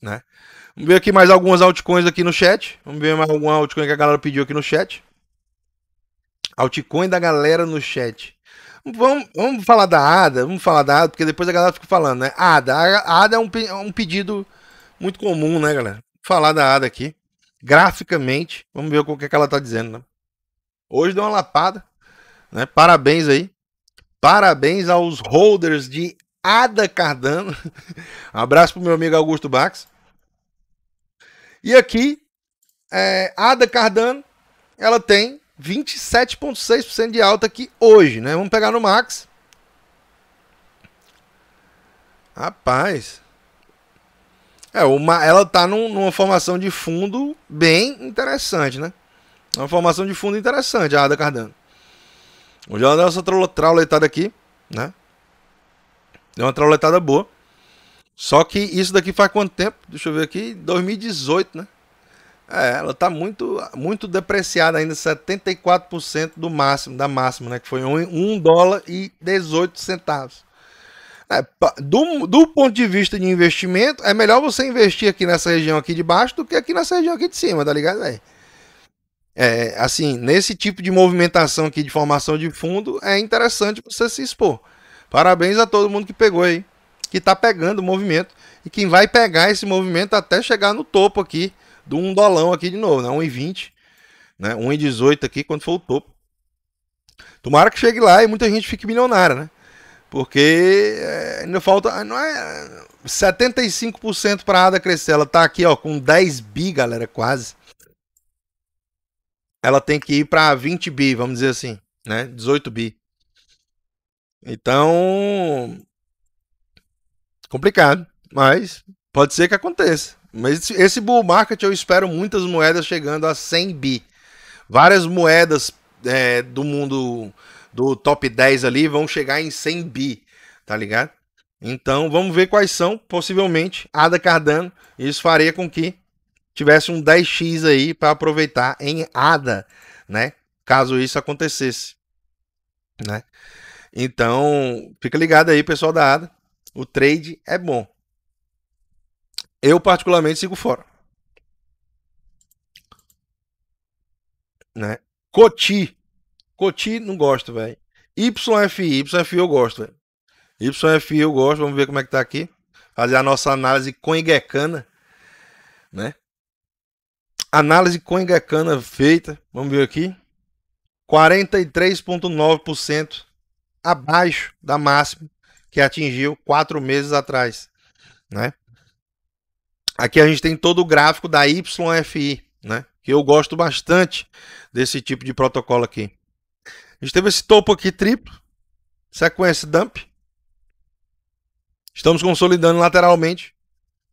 Né? Vamos ver aqui mais algumas altcoins aqui no chat. Vamos ver mais alguma altcoin que a galera pediu aqui no chat. Altcoin da galera no chat. Vamos, vamos falar da ADA, vamos falar da ADA, porque depois a galera fica falando, né? ADA, a ADA é um, é um pedido muito comum, né, galera? Falar da ADA aqui, graficamente, vamos ver o que, é que ela tá dizendo, né? Hoje deu uma lapada, né? Parabéns aí. Parabéns aos holders de Ada Cardano. Um abraço pro meu amigo Augusto Bax. E aqui, é, Ada Cardano, ela tem 27,6% de alta aqui hoje, né? Vamos pegar no Max. Rapaz. É, uma, ela tá num, numa formação de fundo bem interessante, né? Uma formação de fundo interessante, a Ada Cardano. Hoje ela deu essa trauletada aqui, né? Deu uma trauletada boa. Só que isso daqui faz quanto tempo? Deixa eu ver aqui. 2018, né? É, ela está muito, muito depreciada ainda, 74% do máximo, da máxima, né? Que foi 1 dólar e 18 centavos. É, do, do ponto de vista de investimento, é melhor você investir aqui nessa região aqui de baixo do que aqui nessa região aqui de cima, tá ligado? É, é assim, nesse tipo de movimentação aqui de formação de fundo, é interessante você se expor. Parabéns a todo mundo que pegou aí, que está pegando o movimento e quem vai pegar esse movimento até chegar no topo aqui do um dolão aqui de novo, né? 1,20, né? 1,18 aqui quando for o topo. Tomara que chegue lá e muita gente fique milionária, né? Porque eh, ainda falta ah, não é 75% para a Ada crescer. Ela tá aqui, ó, com 10 bi, galera, quase. Ela tem que ir para 20 bi, vamos dizer assim, né? 18 bi. Então. Complicado. Mas pode ser que aconteça. Mas esse bull market eu espero muitas moedas chegando a 100 bi. Várias moedas é, do mundo do top 10 ali vão chegar em 100 bi, tá ligado? Então vamos ver quais são, possivelmente, Ada Cardano. Isso faria com que tivesse um 10x aí para aproveitar em ADA, né? Caso isso acontecesse, né? Então, fica ligado aí, pessoal da ADA. O trade é bom. Eu, particularmente, sigo fora. Né? Coti. Coti não gosto, velho. YFI. YFI eu gosto, velho. YFI eu gosto. Vamos ver como é que tá aqui. Fazer a nossa análise coingecana. Né? Análise coingecana feita. Vamos ver aqui. 43,9% abaixo da máxima que atingiu quatro meses atrás, né? Aqui a gente tem todo o gráfico da YFI, né? Que eu gosto bastante desse tipo de protocolo aqui. A gente teve esse topo aqui triplo, sequência dump. Estamos consolidando lateralmente,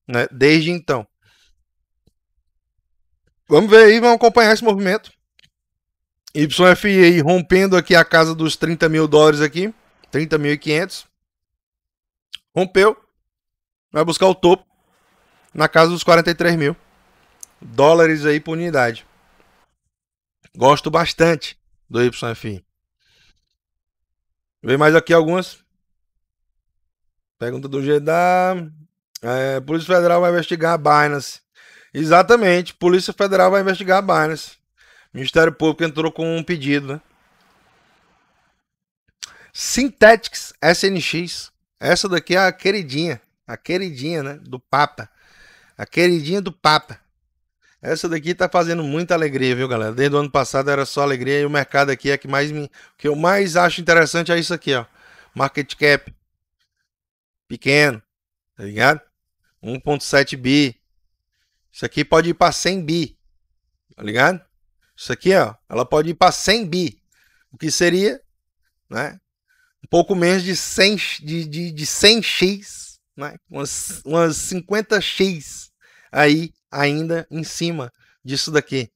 né? Desde então. Vamos ver aí, vamos acompanhar esse movimento. YFI rompendo aqui a casa dos 30 mil dólares aqui. 30.500. Rompeu. Vai buscar o topo. Na casa dos 43 mil. Dólares aí por unidade. Gosto bastante do YFI. Vem mais aqui algumas. Pergunta do GDA. É, Polícia Federal vai investigar a Binance. Exatamente. Polícia Federal vai investigar a Binance. Ministério Público entrou com um pedido, né? Synthetics SNX. Essa daqui é a queridinha. A queridinha, né? Do Papa. A queridinha do Papa. Essa daqui tá fazendo muita alegria, viu, galera? Desde o ano passado era só alegria e o mercado aqui é que mais me. O que eu mais acho interessante é isso aqui, ó. Market cap. Pequeno. Tá ligado? 1,7 bi. Isso aqui pode ir para 100 bi. Tá ligado? Isso aqui, ó, ela pode ir para 100 bi, o que seria, né? Um pouco menos de 100, de, de, de 100x, né? Umas, umas 50x aí ainda em cima disso daqui,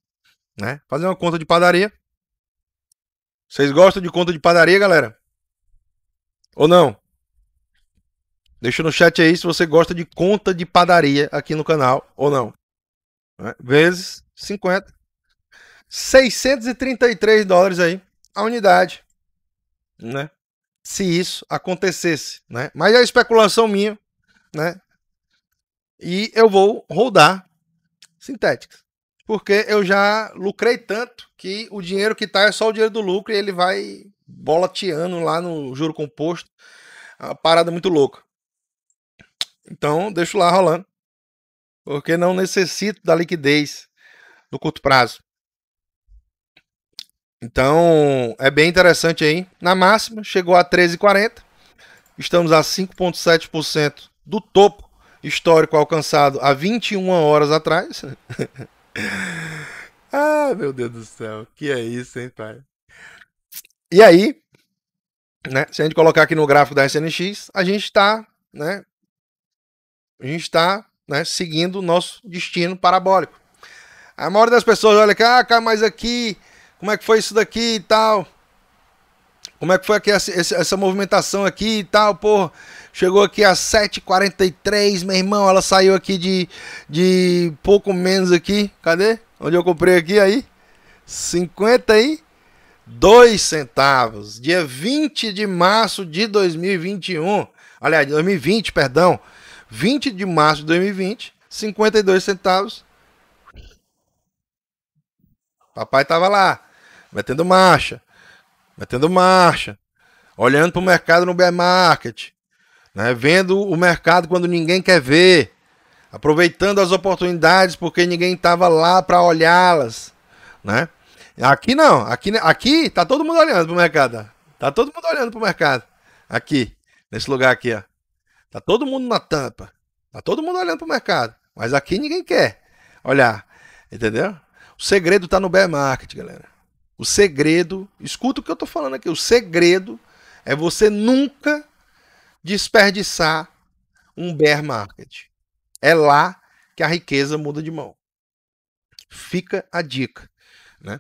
né? Fazer uma conta de padaria. Vocês gostam de conta de padaria, galera? Ou não? Deixa no chat aí se você gosta de conta de padaria aqui no canal ou não. Né. Vezes 50. 633 dólares aí a unidade, né? Se isso acontecesse, né? Mas é especulação minha, né? E eu vou rodar sintéticas, porque eu já lucrei tanto que o dinheiro que tá é só o dinheiro do lucro e ele vai bolateando lá no juro composto, é a parada muito louca. Então, deixo lá rolando, porque não necessito da liquidez no curto prazo. Então, é bem interessante aí. Na máxima, chegou a 13,40. Estamos a 5,7% do topo histórico alcançado há 21 horas atrás. ah, meu Deus do céu. Que é isso, hein, pai? E aí, né, se a gente colocar aqui no gráfico da SNX, a gente está, né, a gente está né, seguindo o nosso destino parabólico. A maioria das pessoas olha aqui, ah, mas aqui como é que foi isso daqui e tal? Como é que foi aqui essa, essa movimentação aqui e tal, pô? Chegou aqui às 7h43, meu irmão, ela saiu aqui de, de pouco menos aqui, cadê? Onde eu comprei aqui aí? 52 centavos, dia 20 de março de 2021, aliás, 2020, perdão, 20 de março de 2020, 52 centavos, Papai tava lá metendo marcha, metendo marcha, olhando para o mercado no bear market, né? vendo o mercado quando ninguém quer ver, aproveitando as oportunidades porque ninguém estava lá para olhá-las, né? Aqui não, aqui aqui tá todo mundo olhando para o mercado, tá todo mundo olhando para o mercado aqui nesse lugar aqui, está tá todo mundo na tampa, tá todo mundo olhando para o mercado, mas aqui ninguém quer olhar, entendeu? O segredo está no bear market, galera. O segredo, escuta o que eu estou falando aqui, o segredo é você nunca desperdiçar um bear market. É lá que a riqueza muda de mão. Fica a dica. Né?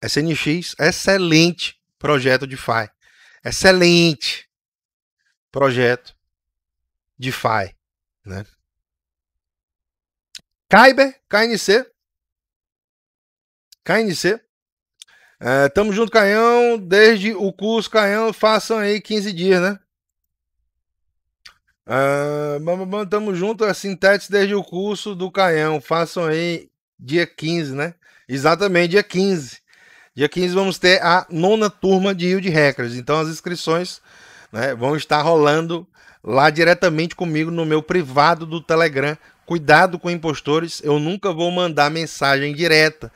SNX, excelente projeto de FI. Excelente projeto de FI. Né? Kyber, KNC. KNC é, tamo junto, Caião. Desde o curso, Caião, façam aí 15 dias, né? É, tamo junto, a é Sintetis desde o curso do Caião. Façam aí dia 15, né? Exatamente, dia 15. Dia 15 vamos ter a nona turma de Yield Records. Então as inscrições né, vão estar rolando lá diretamente comigo no meu privado do Telegram. Cuidado com impostores, eu nunca vou mandar mensagem direta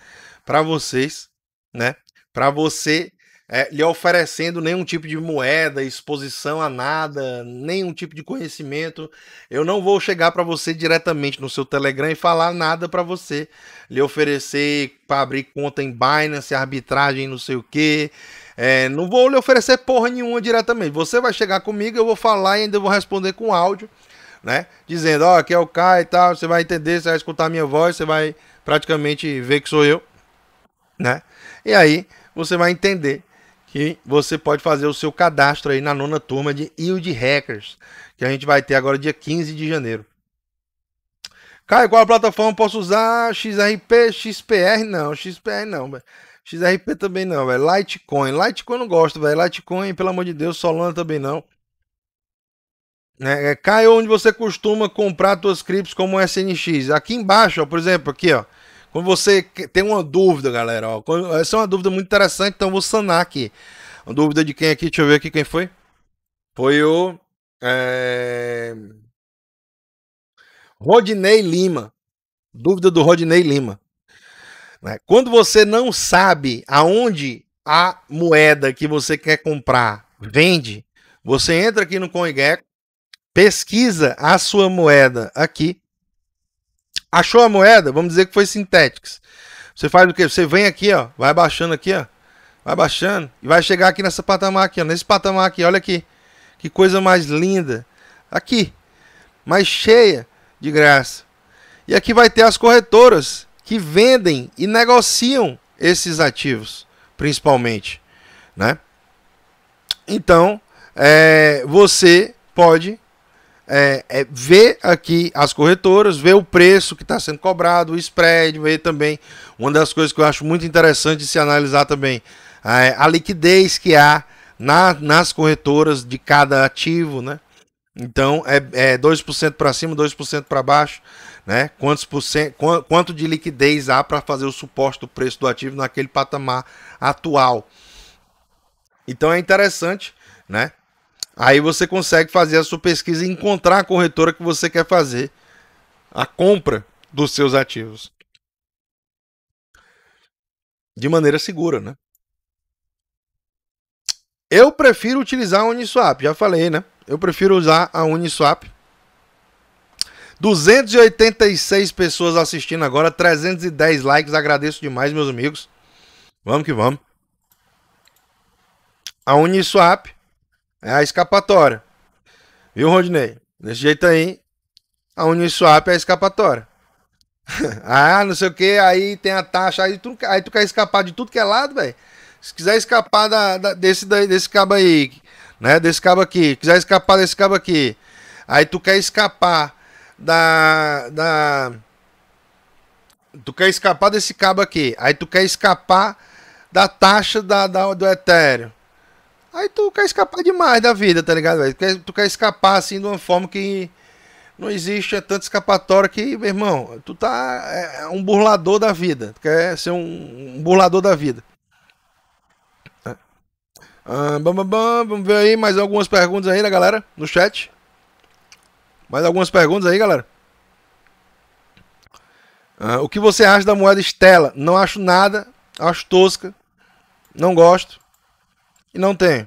para vocês, né? para você é, lhe oferecendo nenhum tipo de moeda, exposição a nada, nenhum tipo de conhecimento. Eu não vou chegar para você diretamente no seu Telegram e falar nada para você, lhe oferecer para abrir conta em Binance, arbitragem, não sei o quê. É, não vou lhe oferecer porra nenhuma diretamente. Você vai chegar comigo, eu vou falar e ainda vou responder com áudio, né? Dizendo, ó, oh, aqui é o Kai e tal, você vai entender, você vai escutar a minha voz, você vai praticamente ver que sou eu, né? E aí, você vai entender que você pode fazer o seu cadastro aí na nona turma de Yield Hackers, que a gente vai ter agora dia 15 de janeiro. Caio, qual plataforma posso usar? XRP, XPR? Não, XPR não, velho. XRP também não, velho. Litecoin. Litecoin não gosto, velho. Litecoin, pelo amor de Deus, Solana também não. É, é Caio, onde você costuma comprar suas criptos como SNX? Aqui embaixo, ó, por exemplo, aqui, ó. Quando você tem uma dúvida, galera, ó, quando, essa é uma dúvida muito interessante, então vou sanar aqui. Uma dúvida de quem aqui? Deixa eu ver aqui quem foi. Foi o. É... Lima. Dúvida do Rodney Lima. Né? Quando você não sabe aonde a moeda que você quer comprar vende, você entra aqui no CoinGecko, pesquisa a sua moeda aqui Achou a moeda? Vamos dizer que foi sintéticos. Você faz o quê? Você vem aqui, ó, vai baixando aqui, ó. Vai baixando e vai chegar aqui nessa patamar aqui, ó, nesse patamar aqui, olha aqui. Que coisa mais linda. Aqui. Mais cheia de graça. E aqui vai ter as corretoras que vendem e negociam esses ativos, principalmente, né? Então, é, você pode é, é ver aqui as corretoras, ver o preço que está sendo cobrado, o spread, ver também uma das coisas que eu acho muito interessante de se analisar também é a liquidez que há na, nas corretoras de cada ativo, né? Então é, é 2% para cima, 2% para baixo, né? Quantos por cento, quanto de liquidez há para fazer o suporte do preço do ativo naquele patamar atual? Então é interessante, né? Aí você consegue fazer a sua pesquisa e encontrar a corretora que você quer fazer a compra dos seus ativos. De maneira segura, né? Eu prefiro utilizar a Uniswap, já falei, né? Eu prefiro usar a Uniswap. 286 pessoas assistindo agora, 310 likes, agradeço demais, meus amigos. Vamos que vamos. A Uniswap é a escapatória. Viu, Rodney? Desse jeito aí, a Uniswap é a escapatória. ah, não sei o que, aí tem a taxa, aí tu, aí tu quer escapar de tudo que é lado, velho. Se quiser escapar da, da, desse, desse cabo aí, né? Desse cabo aqui, quiser escapar desse cabo aqui. Aí tu quer escapar da. da tu quer escapar desse cabo aqui. Aí tu quer escapar da taxa da, da do Ethereum. Aí tu quer escapar demais da vida, tá ligado, Tu quer escapar assim de uma forma que não existe é tanto escapatória que, meu irmão, tu tá é, é, um burlador da vida. Tu quer ser um, um burlador da vida. É. Ah, bam, bam, bam, vamos ver aí mais algumas perguntas aí, né, galera? No chat. Mais algumas perguntas aí, galera? Ah, o que você acha da moeda Estela? Não acho nada, acho tosca, não gosto e não tem?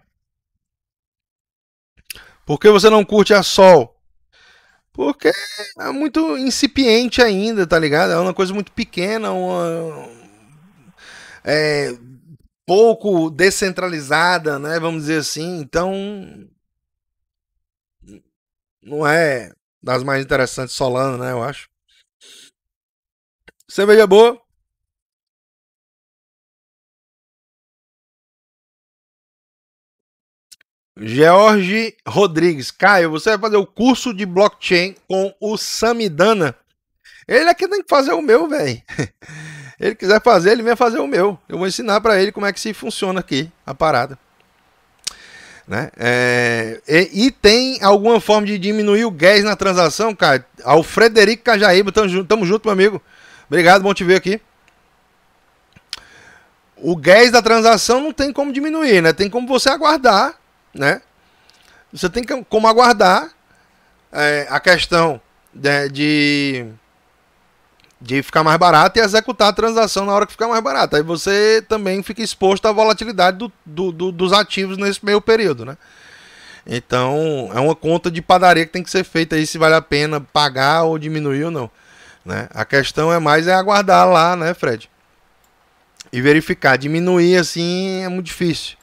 Por que você não curte a Sol? Porque é muito incipiente ainda, tá ligado? É uma coisa muito pequena, uma... é... pouco descentralizada, né? Vamos dizer assim. Então, não é das mais interessantes solando né? Eu acho. Cerveja boa. George Rodrigues. Caio, você vai fazer o curso de blockchain com o Samidana. Ele aqui é tem que fazer o meu, velho. Ele quiser fazer, ele vem fazer o meu. Eu vou ensinar para ele como é que se funciona aqui a parada. Né? É... E, e, tem alguma forma de diminuir o gás na transação, cara? Ao Frederico Cajaíba, tamo, junto, tamo junto, meu amigo. Obrigado, bom te ver aqui. O gás da transação não tem como diminuir, né? Tem como você aguardar né? Você tem como aguardar é, a questão de, de, de ficar mais barato e executar a transação na hora que ficar mais barato. Aí você também fica exposto à volatilidade do, do, do, dos ativos nesse meio período, né? Então, é uma conta de padaria que tem que ser feita aí se vale a pena pagar ou diminuir ou não. Né? A questão é mais é aguardar lá, né, Fred? E verificar. Diminuir assim é muito difícil.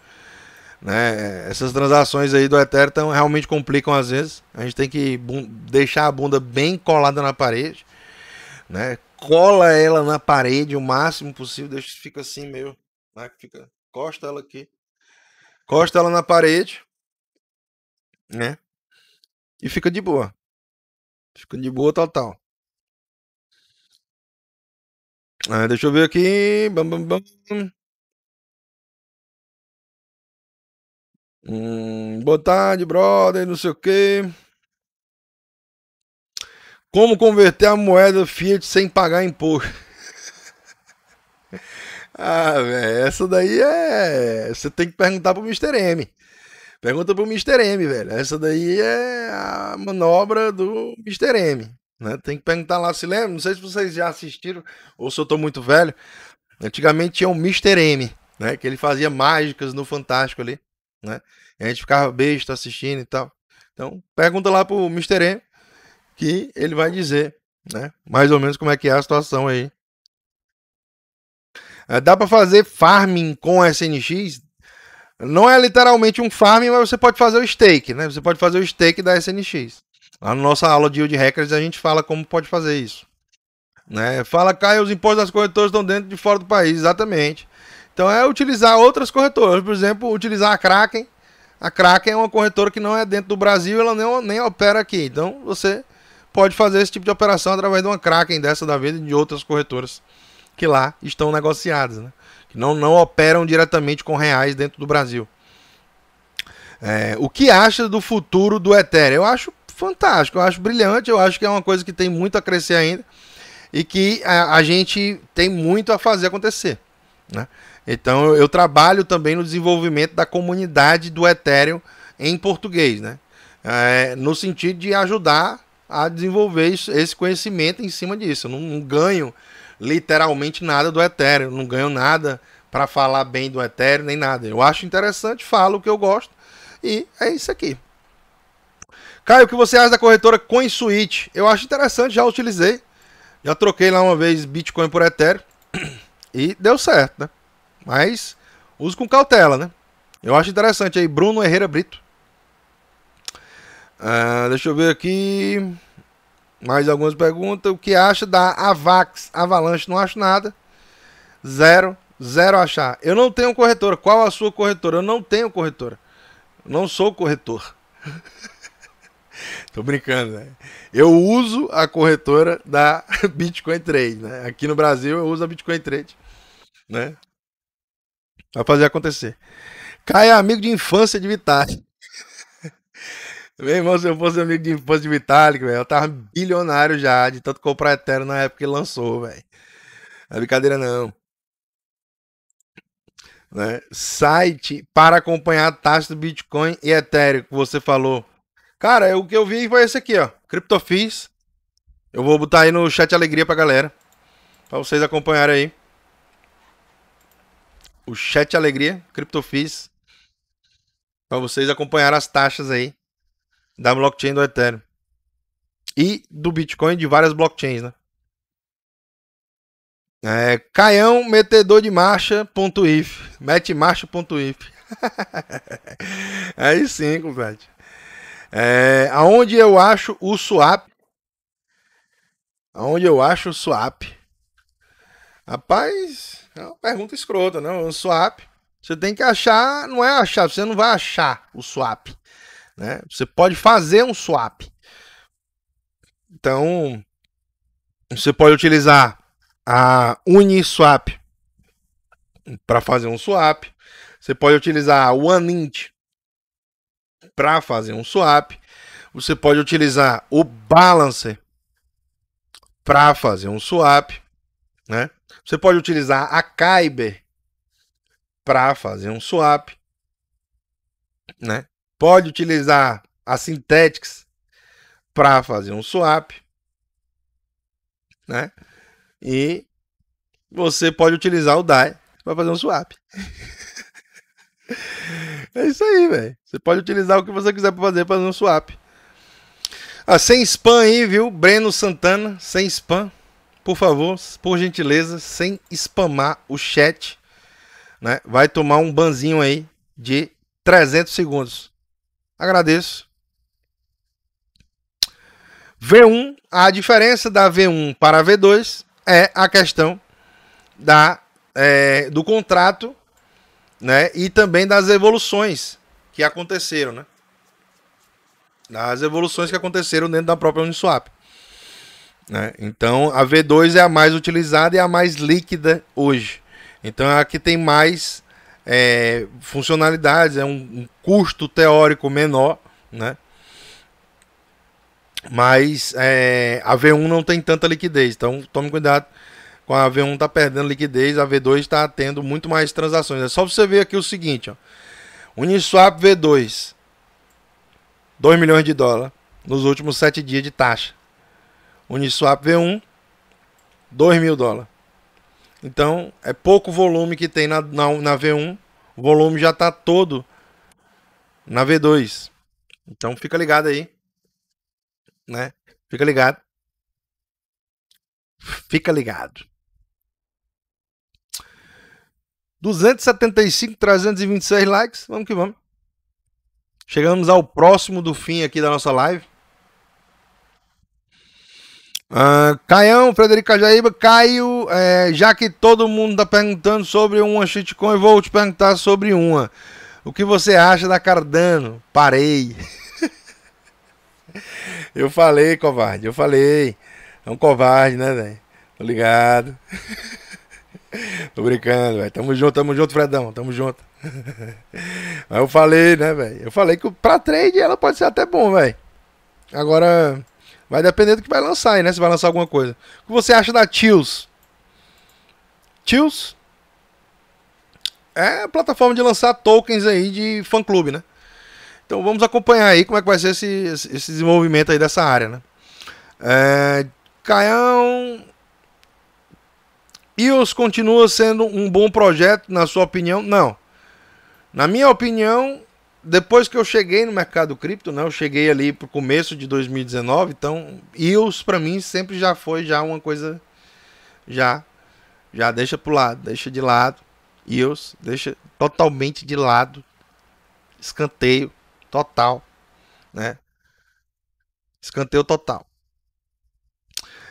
Né? Essas transações aí do Ethereum realmente complicam às vezes. A gente tem que deixar a bunda bem colada na parede, né? Cola ela na parede o máximo possível, deixa fica assim meio, né? Fica, costa ela aqui, costa ela na parede, né? E fica de boa, fica de boa total. Ah, deixa eu ver aqui. Hum, boa tarde, brother, não sei o quê. Como converter a moeda Fiat sem pagar imposto? ah, velho, essa daí é. Você tem que perguntar pro Mr. M. Pergunta pro Mr. M, velho. Essa daí é a manobra do Mr. M. Né? Tem que perguntar lá, se lembra? Não sei se vocês já assistiram ou se eu tô muito velho. Antigamente tinha o Mr. M, né? Que ele fazia mágicas no Fantástico ali né? E a gente ficava besta assistindo e tal. Então, pergunta lá pro Mr. M que ele vai dizer, né? Mais ou menos como é que é a situação aí. É, dá para fazer farming com SNX? Não é literalmente um farming, mas você pode fazer o stake, né? Você pode fazer o stake da SNX. Lá na nossa aula de Yield Hackers a gente fala como pode fazer isso. Né? Fala, Caio, os impostos das corretoras estão dentro e de fora do país, exatamente. Então é utilizar outras corretoras, por exemplo, utilizar a Kraken. A Kraken é uma corretora que não é dentro do Brasil, ela nem, nem opera aqui. Então você pode fazer esse tipo de operação através de uma Kraken dessa da vida e de outras corretoras que lá estão negociadas, né? que não, não operam diretamente com reais dentro do Brasil. É, o que acha do futuro do Ethereum? Eu acho fantástico, eu acho brilhante, eu acho que é uma coisa que tem muito a crescer ainda e que a, a gente tem muito a fazer acontecer. Né? Então eu trabalho também no desenvolvimento da comunidade do Ethereum em português, né? É, no sentido de ajudar a desenvolver isso, esse conhecimento em cima disso. Eu não, não ganho literalmente nada do Ethereum, não ganho nada para falar bem do Ethereum nem nada. Eu acho interessante, falo o que eu gosto e é isso aqui. Caio, o que você acha da corretora CoinSuite? Eu acho interessante, já utilizei. Já troquei lá uma vez Bitcoin por Ethereum e deu certo, né? Mas use com cautela, né? Eu acho interessante aí, Bruno Herrera Brito. Ah, deixa eu ver aqui. Mais algumas perguntas. O que acha da Avax? Avalanche, não acho nada. Zero. Zero achar. Eu não tenho corretora. Qual a sua corretora? Eu não tenho corretora. Não sou corretor. Tô brincando, né? Eu uso a corretora da Bitcoin Trade, né? Aqui no Brasil eu uso a Bitcoin Trade, né? Vai fazer acontecer. Caio é amigo de infância de Vitalik. Meu irmão, se eu fosse amigo de infância de Vitalik, velho, eu tava bilionário já, de tanto comprar Ethereum na época que lançou, velho. é brincadeira, não. Né? Site para acompanhar a taxa do Bitcoin e Ethereum, que você falou. Cara, o que eu vi foi esse aqui, ó. CryptoFis. Eu vou botar aí no chat alegria pra galera. Pra vocês acompanharem aí o Chat Alegria, CryptoFis, para vocês acompanharem as taxas aí da blockchain do Ethereum e do Bitcoin de várias blockchains, né? É, Caião metedor de marcha.if, metemarcha.if. aí sim, compadre. É, aonde eu acho o swap? Aonde eu acho o swap? Rapaz, é uma pergunta escrota, né? Um swap. Você tem que achar, não é achar, você não vai achar o swap. Né? Você pode fazer um swap. Então, você pode utilizar a Uniswap para fazer um swap. Você pode utilizar a OneInt para fazer um swap. Você pode utilizar o Balancer para fazer um swap. Né? Você pode utilizar a Kyber para fazer um swap. Né? Pode utilizar a Synthetics para fazer um swap. Né? E você pode utilizar o DAI para fazer um swap. é isso aí, velho. Você pode utilizar o que você quiser para fazer para fazer um swap. Ah, sem spam aí, viu? Breno Santana, sem spam por favor, por gentileza, sem spamar o chat, né? Vai tomar um banzinho aí de 300 segundos. Agradeço. V1, a diferença da V1 para a V2 é a questão da, é, do contrato né, e também das evoluções que aconteceram, né? Das evoluções que aconteceram dentro da própria Uniswap. Né? Então a V2 é a mais utilizada e a mais líquida hoje. Então é a que tem mais é, funcionalidades, é um, um, custo teórico menor. Né? Mas é, a V1 não tem tanta liquidez, então tome cuidado com a V1 está perdendo liquidez, a V2 está tendo muito mais transações. É só você ver aqui o seguinte: ó. Uniswap V2, 2 milhões de dólares nos últimos 7 dias de taxa. Uniswap V1, 2 mil dólares. Então, é pouco volume que tem na, na, na V1. O volume já está todo na V2. Então, fica ligado aí. Né? Fica ligado. Fica ligado. 275, 326 likes. Vamos que vamos. Chegamos ao próximo do fim aqui da nossa live. Uh, Caião, Frederico Cajaíba, Caio, é, já que todo mundo está perguntando sobre uma shitcoin, eu vou te perguntar sobre uma. O que você acha da Cardano? Parei. eu falei, covarde, eu falei. É um covarde, né, velho? Tô ligado. Tô brincando, velho. Tamo junto, tamo junto, Fredão. Tamo junto. Mas eu falei, né, velho? Eu falei que pra trade ela pode ser até bom, velho. Agora. Vai depender do que vai lançar aí, né? Se vai lançar alguma coisa. O que você acha da Tios? Tios? É a plataforma de lançar tokens aí de fã-clube, né? Então vamos acompanhar aí como é que vai ser esse, esse desenvolvimento aí dessa área, né? É, Caião... IOS continua sendo um bom projeto, na sua opinião? Não. Na minha opinião, depois que eu cheguei no mercado cripto, né, eu cheguei ali pro começo de 2019, então EOS para mim sempre já foi já uma coisa já já deixa pro lado, deixa de lado. EOS deixa totalmente de lado. Escanteio total, né? Escanteio total.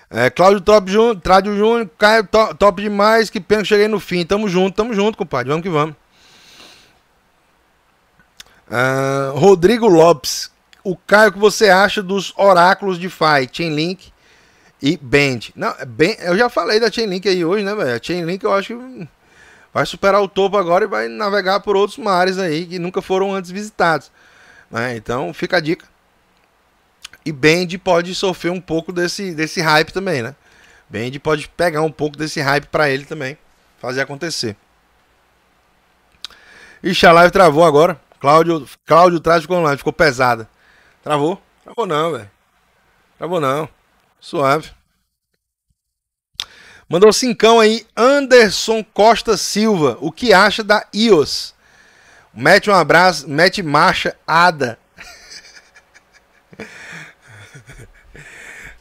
É, Cláudio Top Júnior, Trádio Júnior, Caio top, top demais, que pena que cheguei no fim. Tamo junto, tamo junto, compadre. Vamos que vamos. Ah, Rodrigo Lopes, o Caio, que você acha dos oráculos de Fai, Chainlink e Band? Não, é bem, eu já falei da Chainlink aí hoje, né, velho? A Chainlink eu acho que vai superar o topo agora e vai navegar por outros mares aí que nunca foram antes visitados. Né? Então fica a dica. E Band pode sofrer um pouco desse, desse hype também, né? Band pode pegar um pouco desse hype para ele também, fazer acontecer. Ixi, a live travou agora. Cláudio, Cláudio traz com online, ficou pesada. Travou? Travou não, velho. Travou não. Suave. Mandou cincão aí, Anderson Costa Silva. O que acha da IOS? Mete um abraço, mete marcha, Ada.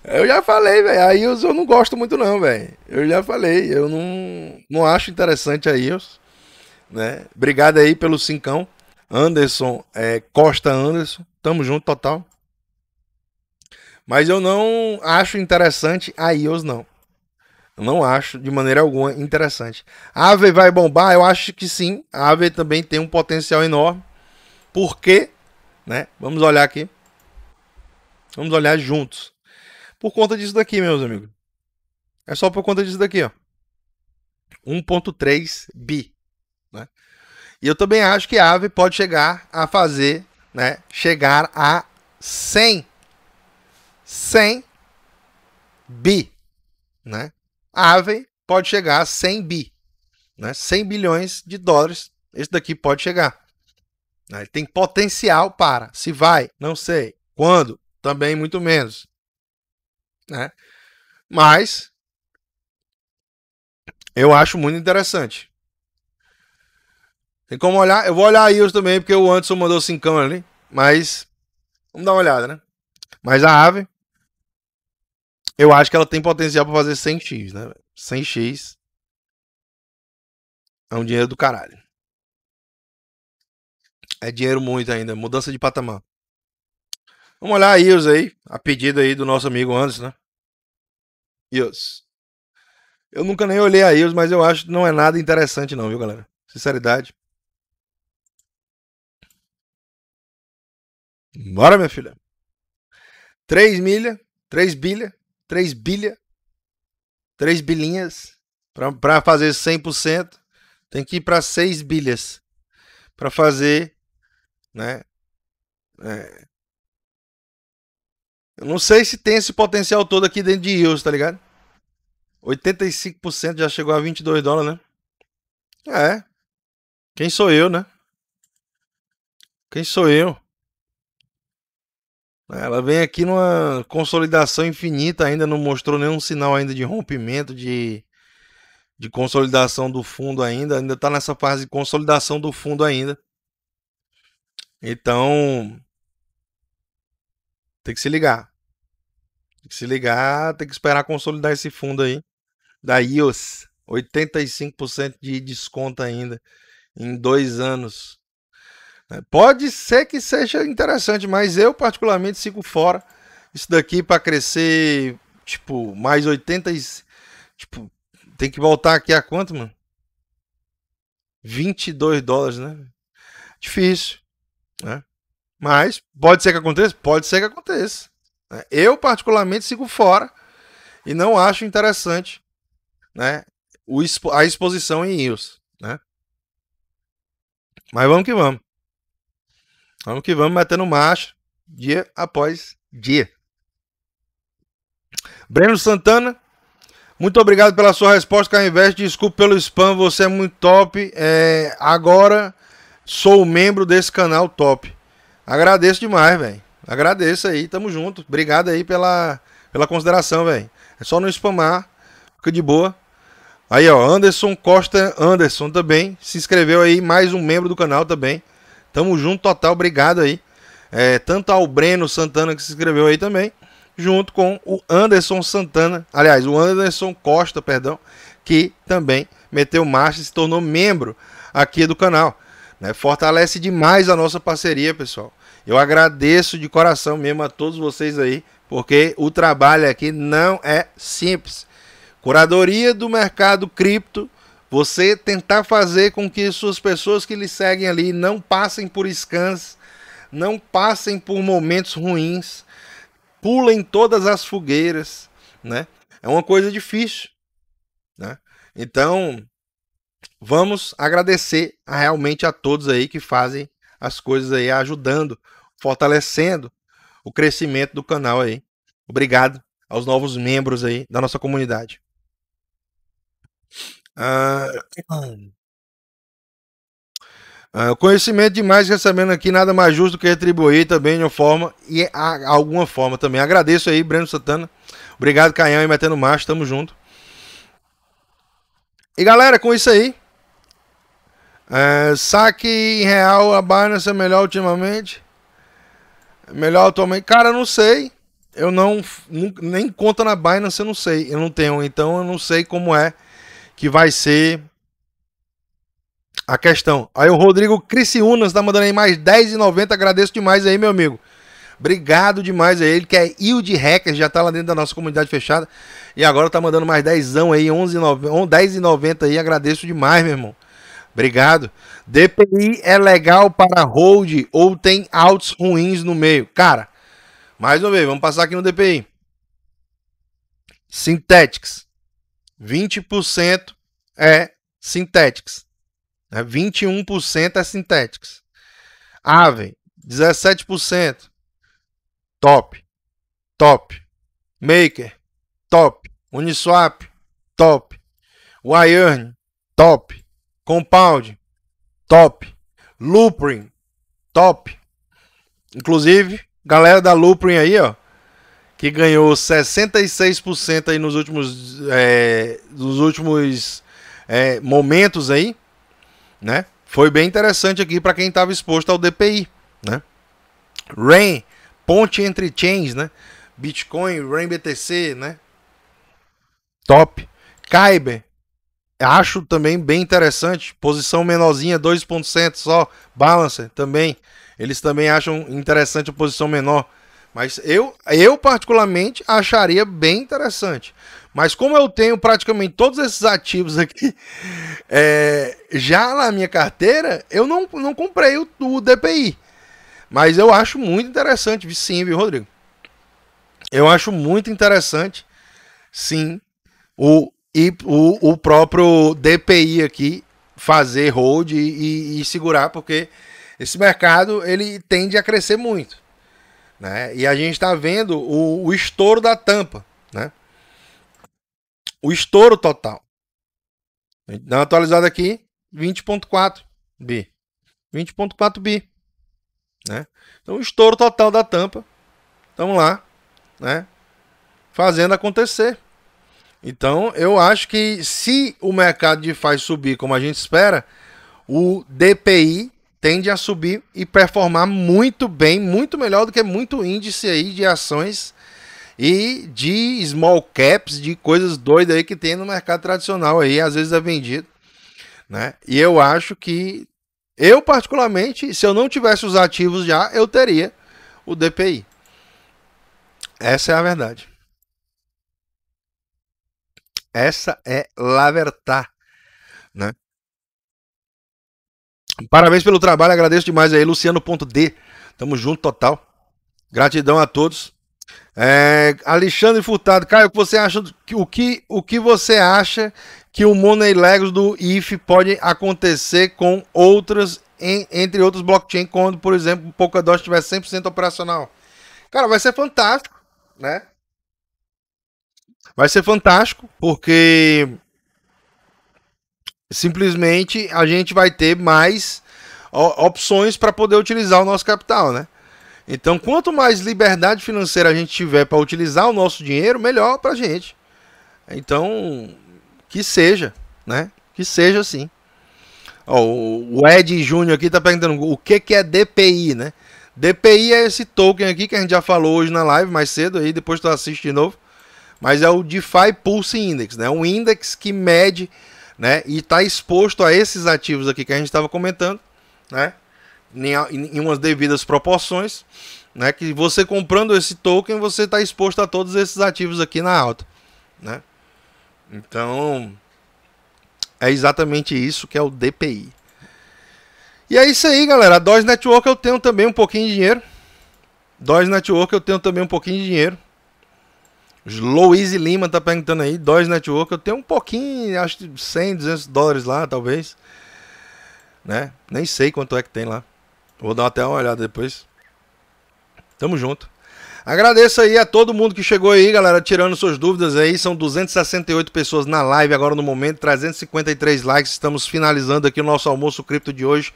Eu já falei, velho. A IOS eu não gosto muito, não, velho. Eu já falei. Eu não, não acho interessante a IOS. Né? Obrigado aí pelo cincão. Anderson é, Costa Anderson. Tamo junto, total. Mas eu não acho interessante a IOS, não. Eu não acho de maneira alguma interessante. A Ave vai bombar? Eu acho que sim. A Ave também tem um potencial enorme. quê? né? Vamos olhar aqui. Vamos olhar juntos. Por conta disso daqui, meus amigos. É só por conta disso daqui, ó. 1.3 bi. Né? E eu também acho que a Ave pode chegar a fazer, né? Chegar a 100. 100 bi, né? A Ave pode chegar a 100 bi, né? 100 bilhões de dólares. Esse daqui pode chegar. Né? Ele tem potencial para. Se vai, não sei. Quando? Também muito menos. Né? Mas eu acho muito interessante. Tem como olhar? Eu vou olhar aí Eagles também, porque o Anderson mandou cincão ali. Mas. Vamos dar uma olhada, né? Mas a Ave. Eu acho que ela tem potencial para fazer 100x, né? 100x. É um dinheiro do caralho. É dinheiro muito ainda. Mudança de patamar. Vamos olhar a os aí. A pedido aí do nosso amigo Anderson, né? Eagles. Eu nunca nem olhei a os, mas eu acho que não é nada interessante, não, viu, galera? Sinceridade. Bora, minha filha. 3 milha, 3 bilha, 3 bilha, 3 bilhinhas. pra fazer 100%, tem que ir pra 6 bilhas. Pra fazer, né? É. Eu não sei se tem esse potencial todo aqui dentro de EOS, tá ligado? 85% já chegou a 22 dólares, né? É. Quem sou eu, né? Quem sou eu? Ela vem aqui numa consolidação infinita, ainda não mostrou nenhum sinal ainda de rompimento, de, de consolidação do fundo ainda, ainda está nessa fase de consolidação do fundo ainda. Então, tem que se ligar. Tem que se ligar, tem que esperar consolidar esse fundo aí. Da IOS, 85% de desconto ainda em dois anos. Né? Pode ser que seja interessante, mas eu particularmente sigo fora. Isso daqui para crescer, tipo, mais 80 e, tipo, tem que voltar aqui a quanto, mano? 22 dólares, né? Difícil, né? Mas pode ser que aconteça, pode ser que aconteça. Né? Eu particularmente sigo fora e não acho interessante, né? O, a exposição em EOS, né? Mas vamos que vamos. Vamos que vamos, matando macho, dia após dia. Breno Santana, muito obrigado pela sua resposta, Carrinvest. Desculpe pelo spam, você é muito top. É, agora sou membro desse canal top. Agradeço demais, velho. Agradeço aí, tamo junto. Obrigado aí pela, pela consideração, velho. É só não spamar, fica de boa. Aí, ó, Anderson Costa Anderson também se inscreveu aí, mais um membro do canal também. Tamo junto total, obrigado aí. É, tanto ao Breno Santana que se inscreveu aí também, junto com o Anderson Santana, aliás, o Anderson Costa, perdão, que também meteu marcha e se tornou membro aqui do canal. Né? Fortalece demais a nossa parceria, pessoal. Eu agradeço de coração mesmo a todos vocês aí, porque o trabalho aqui não é simples. Curadoria do mercado cripto você tentar fazer com que suas pessoas que lhe seguem ali não passem por scans, não passem por momentos ruins, pulem todas as fogueiras, né? É uma coisa difícil, né? Então, vamos agradecer realmente a todos aí que fazem as coisas aí ajudando, fortalecendo o crescimento do canal aí. Obrigado aos novos membros aí da nossa comunidade. Ah, ah, conhecimento demais recebendo aqui, nada mais justo que retribuir também de uma forma e a, alguma forma também. Agradeço aí, Breno Santana. Obrigado, Caião e Metendo Macho, tamo junto. E galera, com isso aí. Eh, saque em real a Binance é melhor ultimamente? Melhor atualmente? Cara, não sei. Eu não. Nem conta na Binance eu não sei. Eu não tenho. Então eu não sei como é que vai ser a questão. Aí o Rodrigo Criciúnas está mandando aí mais R$10,90. Agradeço demais aí, meu amigo. Obrigado demais a ele, que é Yield Hacker, já está lá dentro da nossa comunidade fechada. E agora tá mandando mais 10 aí, 10,90 aí. Agradeço demais, meu irmão. Obrigado. DPI é legal para hold ou tem altos ruins no meio? Cara, mais uma vez, vamos passar aqui no DPI. Synthetics. 20% é sintéticos. Né? 21% é sintéticos. Ave, 17%. Top. Top. Maker, top. Uniswap, top. Wirearn, top. Compound, top. Loopring, top. Inclusive, galera da Loopring aí, ó que ganhou 66% aí nos últimos, é, nos últimos é, momentos aí, né? Foi bem interessante aqui para quem estava exposto ao DPI, né? REN, ponte entre chains, né? Bitcoin, REN BTC, né? Top. Kyber, acho também bem interessante, posição menorzinha, 2.100 só, Balancer também. Eles também acham interessante a posição menor. Mas eu, eu particularmente acharia bem interessante. Mas como eu tenho praticamente todos esses ativos aqui é, já na minha carteira, eu não, não comprei o, o DPI. Mas eu acho muito interessante, sim, viu, Rodrigo? Eu acho muito interessante, sim, o, o, o próprio DPI aqui fazer hold e, e, e segurar, porque esse mercado ele tende a crescer muito. Né? E a gente está vendo o, o, estouro da tampa. Né? O estouro total. Dá uma atualizada aqui, 20.4 bi. 20.4 bi. Né? Então, o estouro total da tampa. Estamos lá, né? Fazendo acontecer. Então, eu acho que se o mercado de faz subir como a gente espera, o DPI tende a subir e performar muito bem, muito melhor do que muito índice aí de ações e de small caps, de coisas doidas aí que tem no mercado tradicional aí, às vezes é vendido, né? E eu acho que eu particularmente, se eu não tivesse os ativos já, eu teria o DPI. Essa é a verdade. Essa é verdade, né? Parabéns pelo trabalho, agradeço demais aí, Luciano.d. Tamo junto total. Gratidão a todos. É, Alexandre Furtado, Caio, o que você acha que, o que o que você acha que o Money Legos do IF pode acontecer com outras em, entre outros blockchain quando, por exemplo, o Polkadot estiver 100% operacional? Cara, vai ser fantástico, né? Vai ser fantástico, porque simplesmente a gente vai ter mais opções para poder utilizar o nosso capital, né? Então, quanto mais liberdade financeira a gente tiver para utilizar o nosso dinheiro, melhor para a gente. Então, que seja, né? Que seja assim. o Ed Júnior aqui está perguntando o que, que é DPI, né? DPI é esse token aqui que a gente já falou hoje na live mais cedo, aí depois tu assiste de novo. Mas é o DeFi Pulse Index, né? Um index que mede né? E está exposto a esses ativos aqui que a gente estava comentando, né? Em, em umas devidas proporções, né? Que você comprando esse token, você está exposto a todos esses ativos aqui na alta, né? Então, é exatamente isso que é o DPI. E é isso aí, galera. A Network eu tenho também um pouquinho de dinheiro. dois Network eu tenho também um pouquinho de dinheiro. Louise Lima tá perguntando aí, dois Network, eu tenho um pouquinho, acho que 100, 200 dólares lá, talvez. Né? Nem sei quanto é que tem lá. Vou dar até uma olhada depois. Tamo junto. Agradeço aí a todo mundo que chegou aí, galera, tirando suas dúvidas aí. São 268 pessoas na live agora no momento, 353 likes. Estamos finalizando aqui o nosso almoço cripto de hoje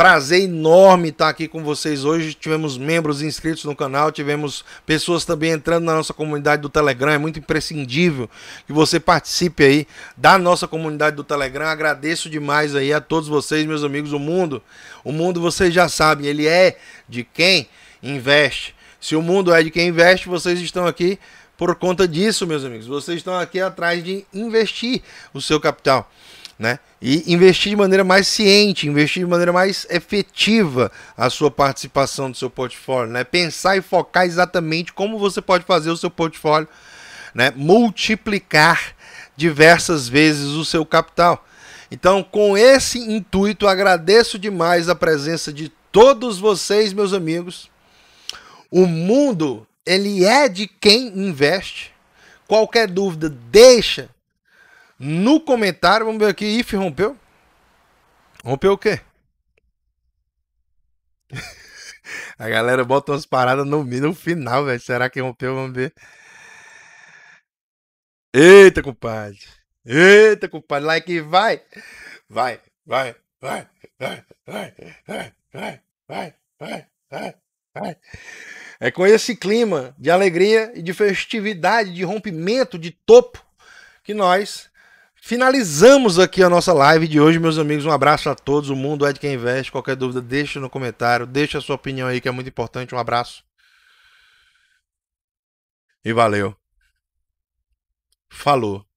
prazer enorme estar aqui com vocês hoje. Tivemos membros inscritos no canal, tivemos pessoas também entrando na nossa comunidade do Telegram. É muito imprescindível que você participe aí da nossa comunidade do Telegram. Agradeço demais aí a todos vocês, meus amigos. O mundo, o mundo vocês já sabem, ele é de quem investe. Se o mundo é de quem investe, vocês estão aqui por conta disso, meus amigos. Vocês estão aqui atrás de investir o seu capital né? E investir de maneira mais ciente, investir de maneira mais efetiva a sua participação do seu portfólio, né? Pensar e focar exatamente como você pode fazer o seu portfólio, né? Multiplicar diversas vezes o seu capital. Então, com esse intuito, agradeço demais a presença de todos vocês, meus amigos. O mundo ele é de quem investe. Qualquer dúvida, deixa no comentário, vamos ver aqui, if rompeu. Rompeu o quê? A galera bota umas paradas no, no final, velho. Será que rompeu? Vamos ver. Eita, compadre. Eita, compadre. Lá que Vai, vai, vai, vai, vai, vai, vai, vai, vai, vai, vai. É com esse clima de alegria e de festividade, de rompimento, de topo, que nós Finalizamos aqui a nossa live de hoje, meus amigos. Um abraço a todos. O mundo é de quem investe. Qualquer dúvida, deixa no comentário. Deixa a sua opinião aí, que é muito importante. Um abraço. E valeu. Falou.